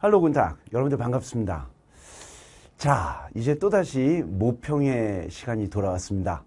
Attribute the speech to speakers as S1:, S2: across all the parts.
S1: 할로 군탁 여러분들 반갑습니다. 자 이제 또다시 모평의 시간이 돌아왔습니다.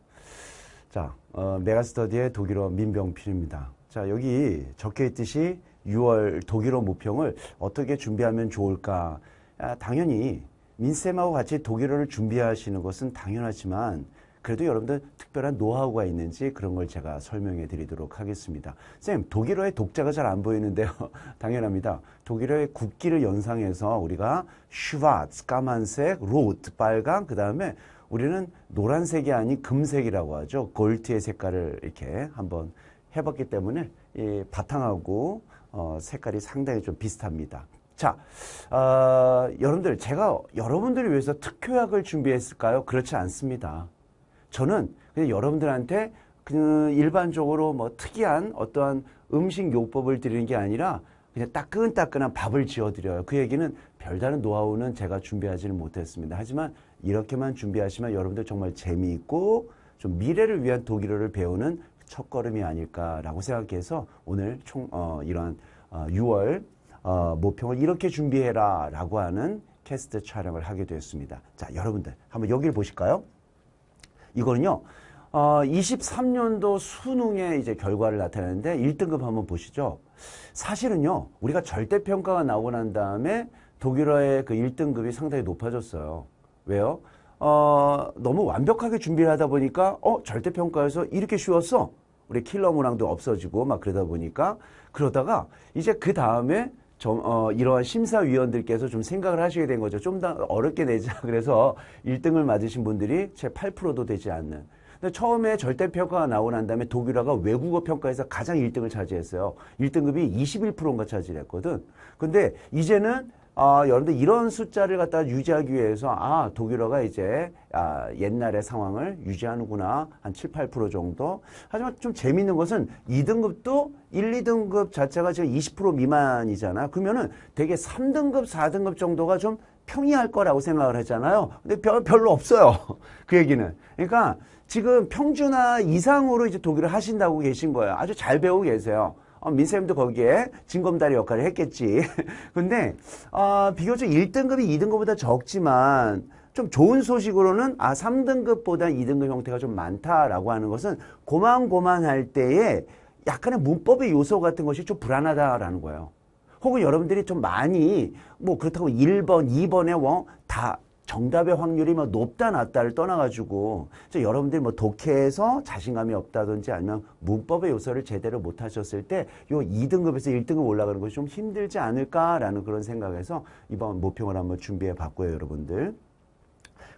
S1: 자 어, 메가스터디의 독일어 민병필입니다. 자 여기 적혀 있듯이 6월 독일어 모평을 어떻게 준비하면 좋을까? 아, 당연히 민쌤하고 같이 독일어를 준비하시는 것은 당연하지만 그래도 여러분들 특별한 노하우가 있는지 그런 걸 제가 설명해 드리도록 하겠습니다. 쌤, 독일어의 독자가 잘 안 보이는데요. 당연합니다. 독일어의 국기를 연상해서 우리가 슈바츠, 까만색, 로트, 빨강, 그 다음에 우리는 노란색이 아닌 금색이라고 하죠. 골트의 색깔을 이렇게 한번 해봤기 때문에 이 바탕하고 어, 색깔이 상당히 좀 비슷합니다. 자, 어, 여러분들, 제가 여러분들을 위해서 특효약을 준비했을까요? 그렇지 않습니다. 저는 그냥 여러분들한테 그냥 일반적으로 뭐 특이한 어떠한 음식 요법을 드리는 게 아니라 그냥 따끈따끈한 밥을 지어드려요. 그 얘기는 별다른 노하우는 제가 준비하지는 못했습니다. 하지만 이렇게만 준비하시면 여러분들 정말 재미있고 좀 미래를 위한 독일어를 배우는 첫걸음이 아닐까라고 생각해서 오늘 총 어, 이러한 어, 6월 어, 모평을 이렇게 준비해라라고 하는 캐스트 촬영을 하게 되었습니다. 자 여러분들 한번 여기를 보실까요? 이거는요. 어, 23년도 수능의 이제 결과를 나타내는데 1등급 한번 보시죠. 사실은요. 우리가 절대평가가 나오고 난 다음에 독일어의 그 1등급이 상당히 높아졌어요. 왜요? 어, 너무 완벽하게 준비를 하다 보니까 어, 절대평가에서 이렇게 쉬웠어. 우리 킬러 문항도 없어지고 막 그러다 보니까 그러다가 이제 그 다음에 정, 어, 이러한 심사위원들께서 좀 생각을 하셔야 된 거죠. 좀 더 어렵게 내자. 그래서 1등을 맞으신 분들이 제 8%도 되지 않는. 근데 처음에 절대평가가 나오고 난 다음에 독일화가 외국어 평가에서 가장 1등을 차지했어요. 1등급이 21%인가 차지했거든. 근데 이제는 어, 여러분들 이런 숫자를 갖다 유지하기 위해서 아 독일어가 이제 아, 옛날의 상황을 유지하는구나 한 7, 8% 정도 하지만 좀 재미있는 것은 2등급도 1, 2등급 자체가 지금 20% 미만이잖아 그러면은 되게 3등급, 4등급 정도가 좀 평이할 거라고 생각을 했잖아요 근데 별, 별로 없어요 그 얘기는 그러니까 지금 평준화 이상으로 이제 독일을 하신다고 계신 거예요 아주 잘 배우고 계세요 어, 민쌤도 거기에 진검다리 역할을 했겠지. 근데 어, 비교적 1등급이 2등급보다 적지만 좀 좋은 소식으로는 아 3등급보다 2등급 형태가 좀 많다라고 하는 것은 고만고만할 때에 약간의 문법의 요소 같은 것이 좀 불안하다라는 거예요. 혹은 여러분들이 좀 많이 뭐 그렇다고 1번, 2번에 뭐다 정답의 확률이 뭐 높다 낮다를 떠나가지고 여러분들 뭐 독해에서 자신감이 없다든지 아니면 문법의 요소를 제대로 못 하셨을 때 요 2등급에서 1등급 올라가는 것이 좀 힘들지 않을까라는 그런 생각에서 이번 모평을 한번 준비해 봤고요, 여러분들.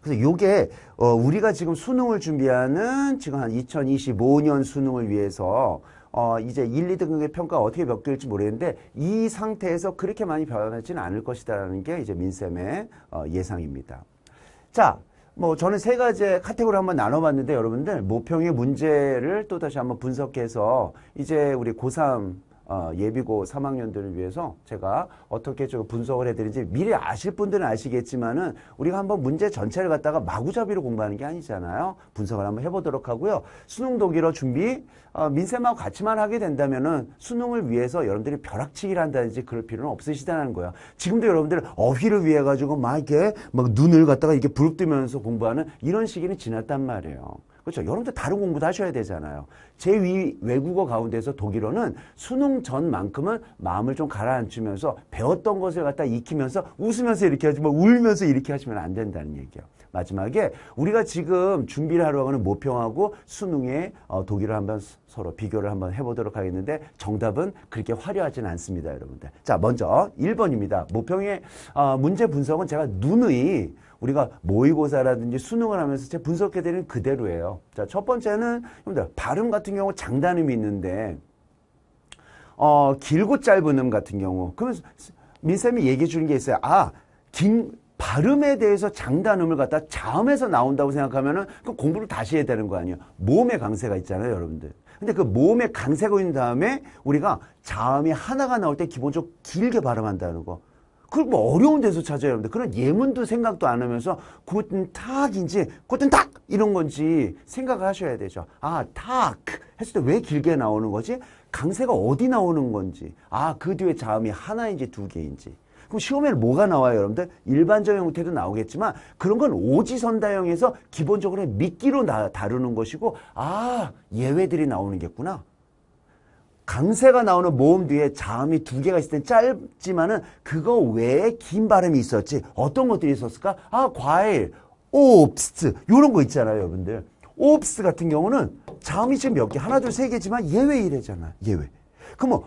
S1: 그래서 요게 어 우리가 지금 수능을 준비하는 지금 한 2025년 수능을 위해서 어, 이제 1, 2등급의 평가가 어떻게 바뀔지 모르겠는데 이 상태에서 그렇게 많이 변하지는 않을 것이다라는 게 이제 민쌤의 어, 예상입니다. 자, 뭐 저는 세가지 카테고리 한번 나눠봤는데 여러분들 모평의 문제를 또 다시 한번 분석해서 이제 우리 고3 어, 예비고 3학년들을 위해서 제가 어떻게 좀 분석을 해드리는지 미리 아실 분들은 아시겠지만은 우리가 한번 문제 전체를 갖다가 마구잡이로 공부하는 게 아니잖아요. 분석을 한번 해보도록 하고요. 수능 독일어 준비 어, 민쌤하고 같이만 하게 된다면은 수능을 위해서 여러분들이 벼락치기를 한다든지 그럴 필요는 없으시다는 거예요. 지금도 여러분들 은 어휘를 위해 가지고 막 이렇게 막 눈을 갖다가 이렇게 부릅뜨면서 공부하는 이런 시기는 지났단 말이에요. 그렇죠. 여러분들 다른 공부도 하셔야 되잖아요. 제 위 외국어 가운데서 독일어는 수능 전만큼은 마음을 좀 가라앉히면서 배웠던 것을 갖다 익히면서 웃으면서 이렇게 하지 뭐 울면서 이렇게 하시면 안 된다는 얘기예요. 마지막에 우리가 지금 준비를 하러 가는 모평하고 수능의 어, 독일어 한번 서로 비교를 한번 해보도록 하겠는데 정답은 그렇게 화려하진 않습니다, 여러분들. 자, 먼저 1번입니다. 모평의 어, 문제 분석은 제가 눈의 우리가 모의고사라든지 수능을 하면서 제 분석해 드리는 그대로예요. 자, 첫 번째는 여러분들 발음 같은 경우 장단음이 있는데 어, 길고 짧은 음 같은 경우 그러면 민쌤이 얘기해 주는 게 있어요. 아, 긴 발음에 대해서 장단음을 갖다 자음에서 나온다고 생각하면은 그 공부를 다시 해야 되는 거 아니에요. 모음의 강세가 있잖아요, 여러분들. 근데 그 모음의 강세가 있는 다음에 우리가 자음이 하나가 나올 때 기본적으로 길게 발음한다는 거. 그걸 뭐 어려운 데서 찾아야 합니데 그런 예문도 생각도 안 하면서 고탁인지 고든탁 이런 건지 생각을 하셔야 되죠. 아, 탁 했을 때 왜 길게 나오는 거지? 강세가 어디 나오는 건지. 아, 그 뒤에 자음이 하나인지 두 개인지. 그럼 시험에는 뭐가 나와요, 여러분들? 일반적 형태도 나오겠지만 그런 건 오지선다형에서 기본적으로 미끼로 다루는 것이고 아, 예외들이 나오는겠구나. 강세가 나오는 모음 뒤에 자음이 두 개가 있을 땐 짧지만은 그거 외에 긴 발음이 있었지. 어떤 것들이 있었을까? 아, 과일, 옵스트, 요런 거 있잖아요, 여러분들. 옵스 같은 경우는 자음이 지금 몇 개, 하나, 둘, 세 개지만 예외 이래잖아, 예외. 그러면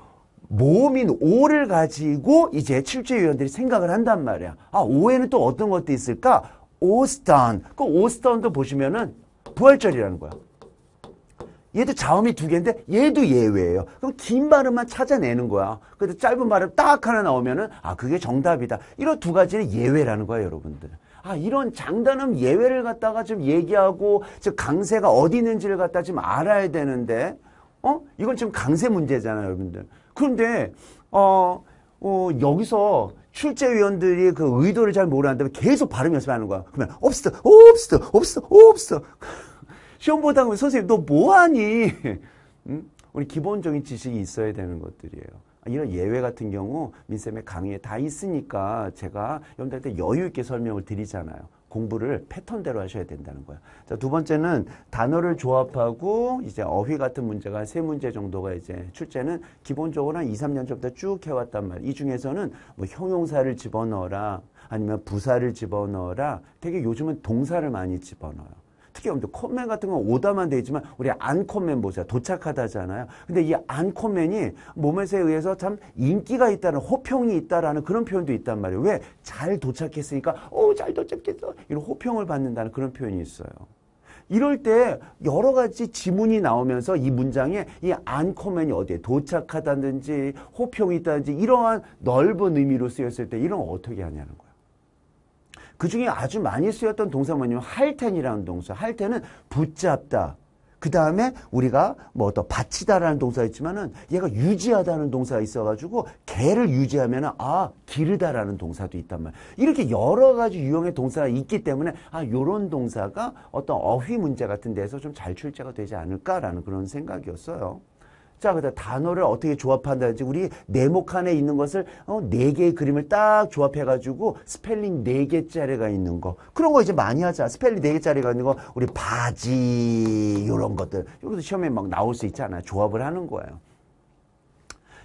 S1: 모음인 오를 가지고 이제 출제위원들이 생각을 한단 말이야. 아, 오에는 또 어떤 것도 있을까? 오스턴. 그 오스턴도 보시면은 부활절이라는 거야. 얘도 자음이 두 개인데 얘도 예외예요. 그럼 긴 발음만 찾아내는 거야. 그래도 짧은 발음 딱 하나 나오면은 아 그게 정답이다. 이런 두 가지는 예외라는 거야 여러분들. 아 이런 장단음 예외를 갖다가 좀 얘기하고 즉 강세가 어디 있는지를 갖다 좀 알아야 되는데 어 이건 지금 강세 문제잖아요 여러분들. 그런데 어, 어 여기서 출제위원들이 그 의도를 잘 모르는데 계속 발음 연습하는 거야. 그러면 없어 없어 없어 없어 시험 보다 보면 선생님 너 뭐하니? 우리 기본적인 지식이 있어야 되는 것들이에요. 아, 이런 예외 같은 경우 민쌤의 강의에 다 있으니까 제가 여러분들한테 여유 있게 설명을 드리잖아요. 공부를 패턴대로 하셔야 된다는 거예요 자, 두 번째는 단어를 조합하고 이제 어휘 같은 문제가 세 문제 정도가 이제 출제는 기본적으로 한 2, 3년 전부터 쭉 해왔단 말이에요이 중에서는 뭐 형용사를 집어넣어라 아니면 부사를 집어넣어라 되게 요즘은 동사를 많이 집어넣어요. 특히 이제 컷맨 같은 건 오다만 되지만 우리 안컷맨 보세요. 도착하다잖아요. 근데 이 안컷맨이 모맷에 의해서 참 인기가 있다는 호평이 있다라는 그런 표현도 있단 말이에요. 왜? 잘 도착했으니까 어잘 도착했어. 이런 호평을 받는다는 그런 표현이 있어요. 이럴 때 여러 가지 지문이 나오면서 이 문장에 이 안코멘이 어디에 도착하다든지 호평이 있다든지 이러한 넓은 의미로 쓰였을 때 이런 거 어떻게 하냐는 거예요. 그 중에 아주 많이 쓰였던 동사가 뭐냐면 할텐이라는 동사. 할텐은 붙잡다. 그 다음에 우리가 뭐더 바치다라는 동사 있지만은 얘가 유지하다는 동사가 있어가지고 개를 유지하면은 아 기르다라는 동사도 있단 말이야. 이렇게 여러 가지 유형의 동사가 있기 때문에 아 요런 동사가 어떤 어휘 문제 같은 데서 좀 잘 출제가 되지 않을까라는 그런 생각이었어요. 자, 그다 단어를 어떻게 조합한다든지 우리 네모칸에 있는 것을 어, 네 개의 그림을 딱 조합해가지고 스펠링 네 개짜리가 있는 거 그런 거 이제 많이 하자. 스펠링 네 개짜리가 있는 거 우리 바지 요런 것들 이것도 시험에 막 나올 수 있잖아. 조합을 하는 거예요.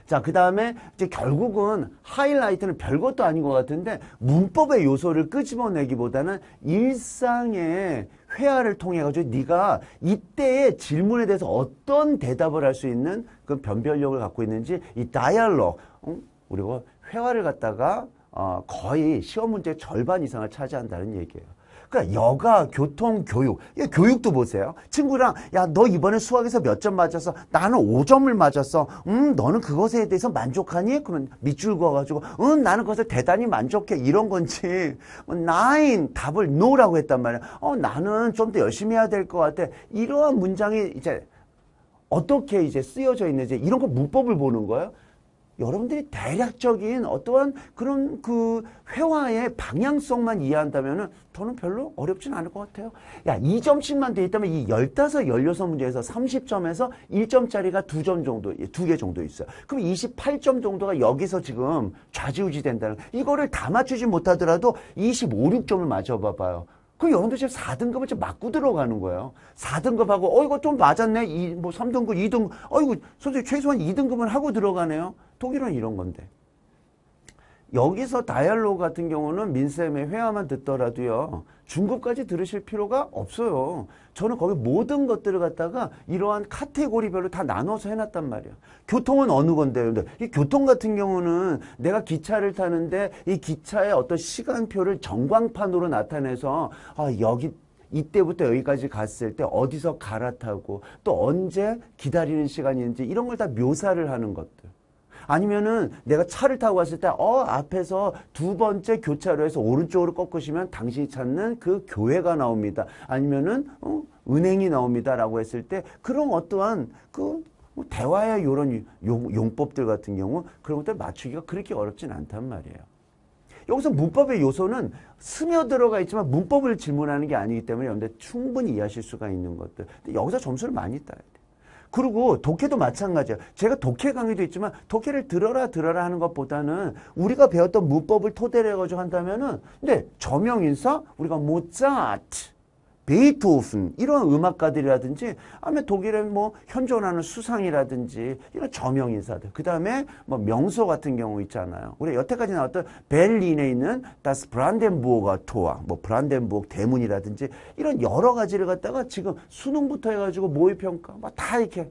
S1: 자, 그 다음에 이제 결국은 하이라이트는 별것도 아닌 것 같은데 문법의 요소를 끄집어내기보다는 일상의 회화를 통해가지고 네가 이때의 질문에 대해서 어떤 대답을 할 수 있는 그 변별력을 갖고 있는지 이 다이얼로그 우리가 회화를 갖다가 어, 거의 시험 문제 절반 이상을 차지한다는 얘기예요. 그러니까 여가, 교통, 교육. 예, 교육도 보세요. 친구랑 야 너 이번에 수학에서 몇 점 맞았어? 나는 5점을 맞았어. 음 너는 그것에 대해서 만족하니? 그러면 밑줄 그어가지고 음 나는 그것을 대단히 만족해 이런 건지 나인 뭐, 답을 no라고 했단 말이야. 어 나는 좀 더 열심히 해야 될 것 같아. 이러한 문장이 이제 어떻게 이제 쓰여져 있는지 이런 거 문법을 보는 거예요. 여러분들이 대략적인 어떠한 그런 그 회화의 방향성만 이해한다면은 저는 별로 어렵진 않을 것 같아요. 야, 2점씩만 돼 있다면 이 15, 16문제에서 30점에서 1점짜리가 2점 정도, 2개 정도 있어요. 그럼 28점 정도가 여기서 지금 좌지우지 된다는, 이거를 다 맞추지 못하더라도 25, 6점을 맞춰봐봐요. 그여러분들 지금 4등급을 지금 맞고 들어가는 거예요. 4등급하고, 어, 이거 좀 맞았네. 이, 뭐 3등급, 2등급. 어이구, 선생님 최소한 2등급은 하고 들어가네요. 독일은 이런 건데. 여기서 다이얼로그 같은 경우는 민쌤의 회화만 듣더라도요. 중급까지 들으실 필요가 없어요. 저는 거기 모든 것들을 갖다가 이러한 카테고리별로 다 나눠서 해놨단 말이야. 교통은 어느 건데요? 근데 이 교통 같은 경우는 내가 기차를 타는데 이 기차의 어떤 시간표를 전광판으로 나타내서 아 여기 이때부터 여기까지 갔을 때 어디서 갈아타고 또 언제 기다리는 시간인지 이런 걸 다 묘사를 하는 것들. 아니면은 내가 차를 타고 갔을 때 어 앞에서 두 번째 교차로에서 오른쪽으로 꺾으시면 당신이 찾는 그 교회가 나옵니다. 아니면은 어, 은행이 나옵니다라고 했을 때 그런 어떠한 그 뭐 대화의 요런 용법들 같은 경우 그런 것들 맞추기가 그렇게 어렵진 않단 말이에요. 여기서 문법의 요소는 스며들어가 있지만 문법을 질문하는 게 아니기 때문에 여러분들 충분히 이해하실 수가 있는 것들. 근데 여기서 점수를 많이 따요. 그리고 독해도 마찬가지예요. 제가 독해 강의도 있지만 독해를 들어라 들어라 하는 것보다는 우리가 배웠던 문법을 토대로 해가지고 한다면은 근데 저명인사 우리가 모짜트 베이토호픈 이런 음악가들이라든지 아니 독일의 뭐 현존하는 수상이라든지 이런 저명 인사들 그 다음에 뭐 명소 같은 경우 있잖아요 우리 여태까지 나왔던 벨린에 있는 다스 브란덴부호가 토아 뭐 브란덴부호 대문이라든지 이런 여러 가지를 갖다가 지금 수능부터 해가지고 모의평가 막다 뭐 이렇게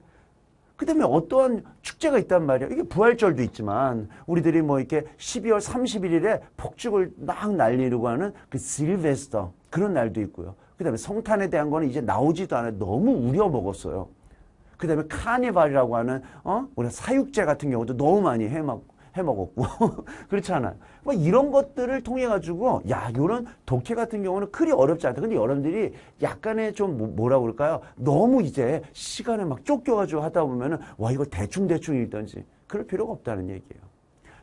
S1: 그 다음에 어떠한 축제가 있단 말이에요. 이게 부활절도 있지만 우리들이 뭐 이렇게 12월 31일에 폭죽을 막 날리려고 하는 그 실베스터 그런 날도 있고요. 그 다음에 성탄에 대한 거는 이제 나오지도 않아요. 너무 우려 먹었어요. 그 다음에 카니발이라고 하는, 어? 우리 사육제 같은 경우도 너무 많이 해먹, 해먹었고. 그렇지 않아요. 뭐 이런 것들을 통해가지고, 야, 요런 독해 같은 경우는 그리 어렵지 않다. 근데 여러분들이 약간의 좀 뭐, 뭐라 그럴까요? 너무 이제 시간에 막 쫓겨가지고 하다 보면은, 와, 이거 대충대충 읽던지. 그럴 필요가 없다는 얘기예요.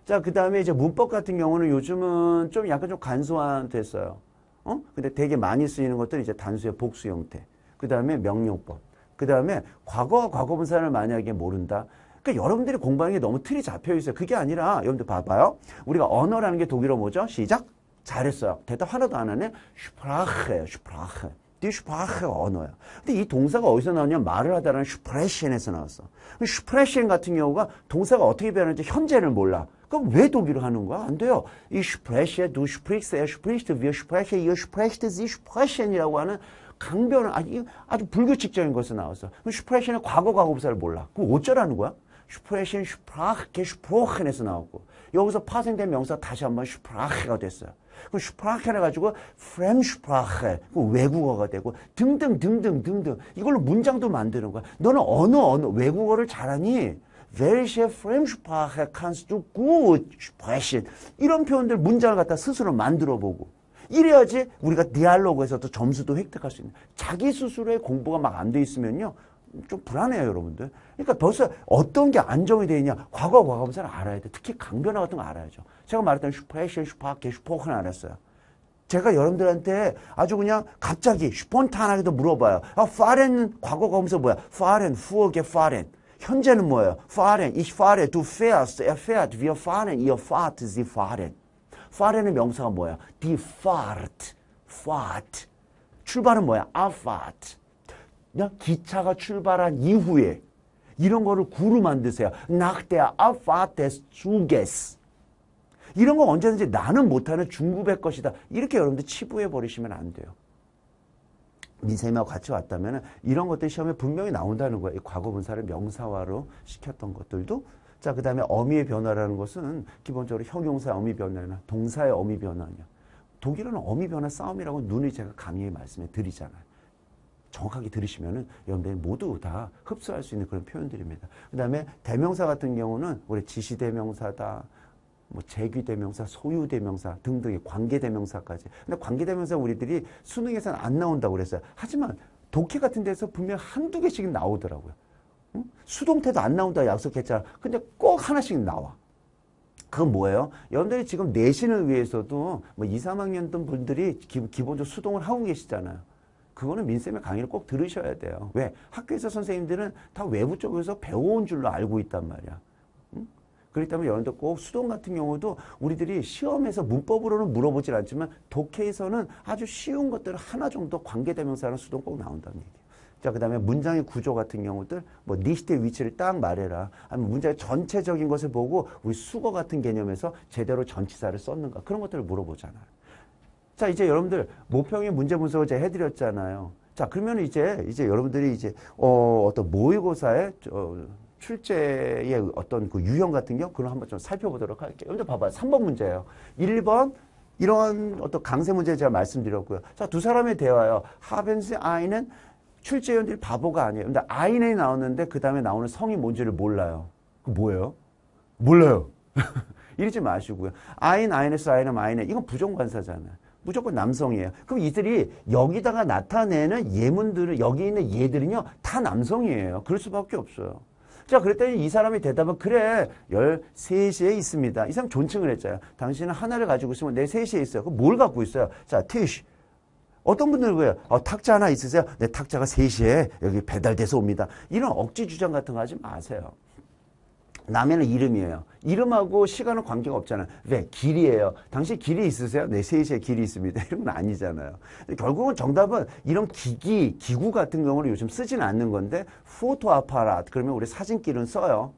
S1: 자, 그 다음에 이제 문법 같은 경우는 요즘은 좀 약간 좀 간소화됐어요. 어? 근데 되게 많이 쓰이는 것들은 이제 단수의 복수 형태. 그 다음에 명령법. 그 다음에 과거와 과거분사를 만약에 모른다. 그러니까 여러분들이 공부하는 게 너무 틀이 잡혀 있어요. 그게 아니라 여러분들 봐봐요. 우리가 언어라는 게 독일어 뭐죠? 시작. 잘했어요. 대답 하나도 안 하네. 슈프라흐예요. 슈프라흐. 디슈 e s p 언어야. 근데 이 동사가 어디서 나왔냐면 말을 하다라는 슈프레시엔에서 나왔어. 그 슈프레시엔 같은 경우가 동사가 어떻게 변하는지 현재를 몰라. 그럼 왜 독일어 하는 거야? 안 돼요. 이 슈프레시에, 두슈프리스에 슈프리스트, 위 슈프레시에, 이 슈프레시트, 지 슈프레시엔이라고 하는 강변은 아주, 아주 불규칙적인 것에서 나왔어. 슈프레시엔은 과거, 과거부사를 몰라. 그럼 어쩌라는 거야? 슈프레시엔, 슈프라흐, 슈프로헨에서 나왔고. 여기서 파생된 명사 다시 한번 슈프라크가 됐어요. 그 슈프라헤를 가지고 프렘슈프라헤 외국어가 되고 등등 등등 등등 이걸로 문장도 만드는 거야. 너는 어느 어느 외국어를 잘하니? welche Fremdsprache kannst du gut sprechen? 이런 표현들 문장을 갖다 스스로 만들어 보고 이래야지 우리가 디알로그에서도 점수도 획득할 수 있는 자기 스스로의 공부가 막 안 돼 있으면요 좀 불안해요, 여러분들. 그러니까 벌써 어떤 게 안정이 되어 있냐. 과거, 과거면서는 알아야 돼. 특히 강변화 같은 거 알아야죠. 제가 말했던 슈퍼에션, 슈퍼학계, 슈퍼호크는 알았어요. 제가 여러분들한테 아주 그냥 갑자기 슈폰탄하게도 물어봐요. 아, 파렌은 과거 과거면서 뭐야? 파렌, 후어게 파렌. 현재는 뭐예요? 파렌, 이 파렌, 두 페어스, e 페어 f 위어 파렌, 이어 파 f ä h r 파렌의 명사가 뭐야? die f a h 출발은 뭐야? a b f a 기차가 출발한 이후에 이런 거를 구로 만드세요. 낙대야, 아파테스, 주게스. 이런 거 언제든지 나는 못하는 중급의 것이다. 이렇게 여러분들 치부해 버리시면 안 돼요. 민쌤하고 같이 왔다면 이런 것들이 시험에 분명히 나온다는 거예요. 과거 분사를 명사화로 시켰던 것들도. 자, 그 다음에 어미의 변화라는 것은 기본적으로 형용사의 어미 변화나 동사의 어미 변화냐. 독일어는 어미 변화 싸움이라고 눈을 제가 강의에 말씀해 드리잖아요. 정확하게 들으시면은 여러분들이 모두 다 흡수할 수 있는 그런 표현들입니다. 그 다음에 대명사 같은 경우는 우리 지시대명사다, 뭐 재귀대명사, 소유대명사 등등의 관계대명사까지. 근데 관계대명사 우리들이 수능에서는 안 나온다고 그랬어요. 하지만 독해 같은 데서 분명 한두 개씩은 나오더라고요. 응? 수동태도 안 나온다 약속했잖아. 근데 꼭 하나씩 나와. 그건 뭐예요? 여러분들이 지금 내신을 위해서도 뭐 2, 3학년 든 분들이 기, 본적으로 수동을 하고 계시잖아요. 그거는 민쌤의 강의를 꼭 들으셔야 돼요. 왜? 학교에서 선생님들은 다 외부 쪽에서 배워온 줄로 알고 있단 말이야. 응? 그렇기 때문에 여러분들 꼭 수동 같은 경우도 우리들이 시험에서 문법으로는 물어보질 않지만 독해에서는 아주 쉬운 것들을 하나 정도 관계대명사는 수동 꼭 나온다는 얘기예요. 자, 그 다음에 문장의 구조 같은 경우들, 뭐, 니시트의 위치를 딱 말해라. 아니면 문장의 전체적인 것을 보고, 우리 수거 같은 개념에서 제대로 전치사를 썼는가. 그런 것들을 물어보잖아요. 자, 이제 여러분들 모평의 문제 분석을 제가 해드렸잖아요. 자, 그러면 이제, 이제 여러분들이 이제, 어, 어떤 모의고사의, 어, 출제의 어떤 그 유형 같은 경우, 그걸 한번 좀 살펴보도록 할게요. 여러분들 봐봐요. 3번 문제예요. 1번, 이런 어떤 강세 문제 제가 말씀드렸고요. 자, 두 사람의 대화요. 하벤스 아이는 출제위원들이 바보가 아니에요. 근데 아이네 나오는데 그 다음에 나오는 성이 뭔지를 몰라요. 그 뭐예요? 몰라요. 이러지 마시고요. 아인, 아인에서 아인은 아인에. 이건 부정관사잖아요. 무조건 남성이에요. 그럼 이들이 여기다가 나타내는 예문들은 여기 있는 예들은요 다 남성이에요. 그럴 수밖에 없어요. 자 그랬더니 이 사람이 대답은 그래 13시에 있습니다. 이 사람 존칭을 했잖아요. 당신은 하나를 가지고 있으면 내 3시에 있어요. 그럼 뭘 갖고 있어요? 자 티쉬. 어떤 분들은 그래요. 어, 탁자 하나 있으세요? 내 탁자가 3시에 여기 배달돼서 옵니다. 이런 억지 주장 같은 거 하지 마세요. 라면은 이름이에요. 이름하고 시간은 관계가 없잖아요. 왜? 길이에요. 당신 길이 있으세요? 네, 세시에 길이 있습니다. 이런 건 아니잖아요. 결국은 정답은 이런 기기, 기구 같은 경우를 요즘 쓰진 않는 건데 포토 아파라 그러면 우리 사진기는 써요.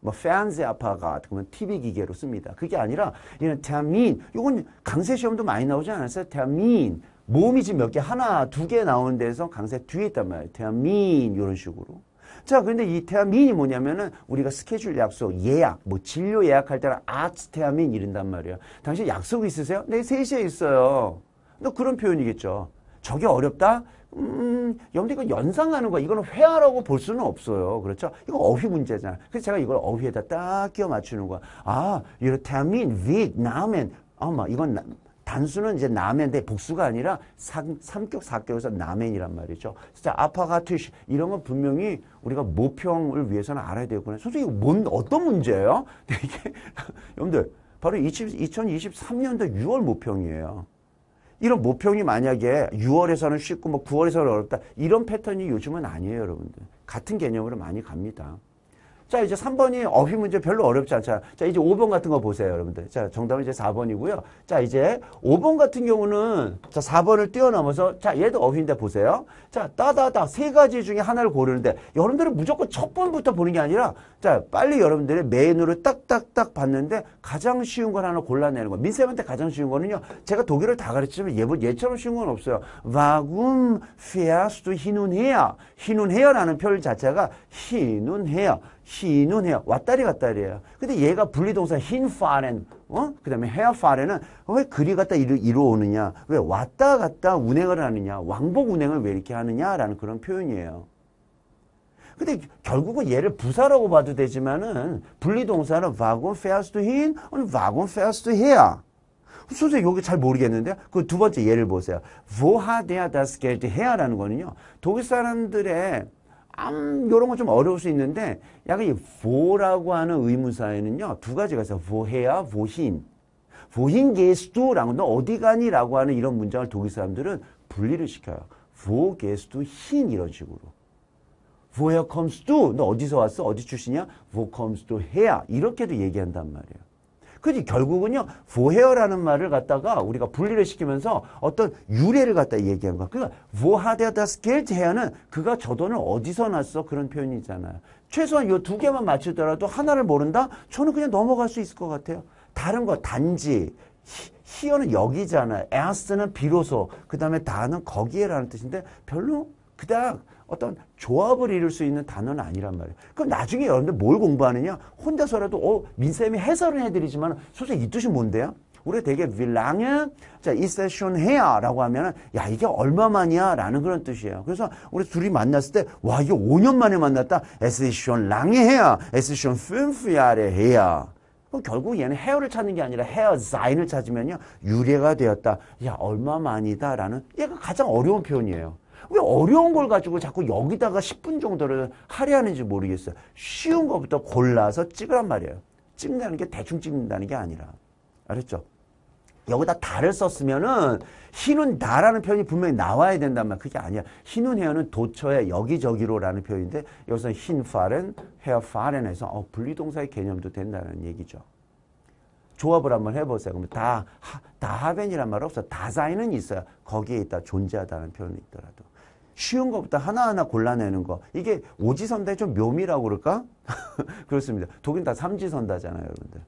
S1: 뭐 팬스 아파가 그러면 TV 기계로 씁니다. 그게 아니라 이런 대민 이건 강세 시험도 많이 나오지 않았어요? 대민 몸이 지금 몇개 하나 두 개 나오는 데서 강세 뒤에 있단 말이에요. 대민 이런 식으로. 자, 그런데 이 태아민이 뭐냐면은 우리가 스케줄 약속, 예약, 뭐 진료 예약할 때는 아츠 태아민 이른단 말이에요. 당신 약속 있으세요? 네, 3시에 있어요. 너 그런 표현이겠죠. 저게 어렵다? 음, 여 염두가 그 연상하는 거야. 이거는 회화라고 볼 수는 없어요. 그렇죠? 이거 어휘 문제잖아. 그래서 제가 이걸 어휘에다 딱 끼워 맞추는 거야. 아, 이런다면 v i e t n a 아마 이건 단수는 이제 남인데 복수가 아니라 삼, 격 사격에서 남인이란 말이죠. 진짜 아파가 트시 이런 건 분명히 우리가 모평을 위해서는 알아야 되구나. 솔직히 뭔 어떤 문제예요? 네, 이게 여러분들 바로 20, 2023년도 6월 모평이에요. 이런 모평이 만약에 6월에서는 쉽고 뭐 9월에서는 어렵다. 이런 패턴이 요즘은 아니에요, 여러분들. 같은 개념으로 많이 갑니다. 자, 이제 3번이 어휘 문제 별로 어렵지 않잖아요. 자, 이제 5번 같은 거 보세요, 여러분들. 자, 정답은 이제 4번이고요. 자, 이제 5번 같은 경우는 자, 4번을 뛰어넘어서 자, 얘도 어휘인데 보세요. 자, 따다다 세 가지 중에 하나를 고르는데 여러분들은 무조건 첫 번부터 보는 게 아니라 자, 빨리 여러분들의 메인으로 딱딱딱 봤는데 가장 쉬운 걸 하나 골라내는 거. 민쌤한테 가장 쉬운 거는요. 제가 독일을 다 가르치면 얘보 얘처럼 쉬운 건 없어요. 와금 페아스도 희눈해야. 희눈해야라는 표현 자체가 희눈해야. 희눈해요. 왔다리 갔다리예요. 근데 얘가 분리동사 흰 파렌, 어? 그 다음에 헤어 파렌은 왜 그리 갔다 이루, 이루어오느냐? 왜 왔다 갔다 운행을 하느냐? 왕복 운행을 왜 이렇게 하느냐라는 그런 표현이에요. 근데 결국은 얘를 부사라고 봐도 되지만은 분리동사는 wagon fares to hin, wagon fares to h e r 선생님 여기 잘 모르겠는데요. 그 두 번째 예를 보세요. Woher der das 라는 거는요. 독일 사람들의 암, 요런 건 좀 어려울 수 있는데, 약간 이 f o r 라고 하는 의문사에는요, 두 가지가 있어요. for 해야 for for him him 보신. 보인 게스트라고, 너 어디 가니? 라고 하는 이런 문장을 독일 사람들은 분리를 시켜요. for gehst 보, 게 h i 흰, 이런 식으로. for Where comes to? 너 어디서 왔어? 어디 출신이야? for comes to 해야 이렇게도 얘기한단 말이에요. 그지 결국은요 보헤어라는 말을 갖다가 우리가 분리를 시키면서 어떤 유래를 갖다 얘기한 거야. 그러니까 보하데다스 겔트 헤어는 그가 저 돈을 어디서 났어 그런 표현이잖아요. 있 최소한 이 두 개만 맞추더라도 하나를 모른다? 저는 그냥 넘어갈 수 있을 것 같아요. 다른 거 단지 히어는 여기잖아요. 에아스는 비로소 그 다음에 다는 거기에라는 뜻인데 별로 그닥 어떤 조합을 이룰 수 있는 단어는 아니란 말이에요. 그럼 나중에 여러분들 뭘 공부하느냐? 혼자서라도 어, 민쌤이 해설을 해드리지만 솔직히 이 뜻이 뭔데요? 우리가 되게 v 랑 l 자, 이세션 해야 라고 하면은, 야, 이게 얼마만이야? 라는 그런 뜻이에요. 그래서 우리 둘이 만났을 때, 와, 이게 5년 만에 만났다? 에세션 랑에 해야, 에세션 5야래 해야. 그럼 결국 얘는 헤어를 찾는 게 아니라 헤어 사인을 찾으면요, 유래가 되었다. 야, 얼마만이다? 라는, 얘가 가장 어려운 표현이에요. 왜 어려운 걸 가지고 자꾸 여기다가 10분 정도를 할애하는지 모르겠어요. 쉬운 것부터 골라서 찍으란 말이에요. 찍는다는 게 대충 찍는다는 게 아니라. 알았죠? 여기다 다를 썼으면은 흰은 나라는 표현이 분명히 나와야 된단 말이야. 그게 아니야. 흰은 헤어는 도처에 여기저기로라는 표현인데 여기서 흰 파렌, 헤어 파렌에서 어, 분리동사의 개념도 된다는 얘기죠. 조합을 한번 해보세요. 그럼 다, 다 하벤이란 말 없어. 다사이는 있어요. 거기에 있다 존재하다는 표현이 있더라도. 쉬운 것부터 하나하나 골라내는 거. 이게 오지선다의 좀 묘미라고 그럴까? 그렇습니다. 독일 다 삼지선다잖아요, 여러분들.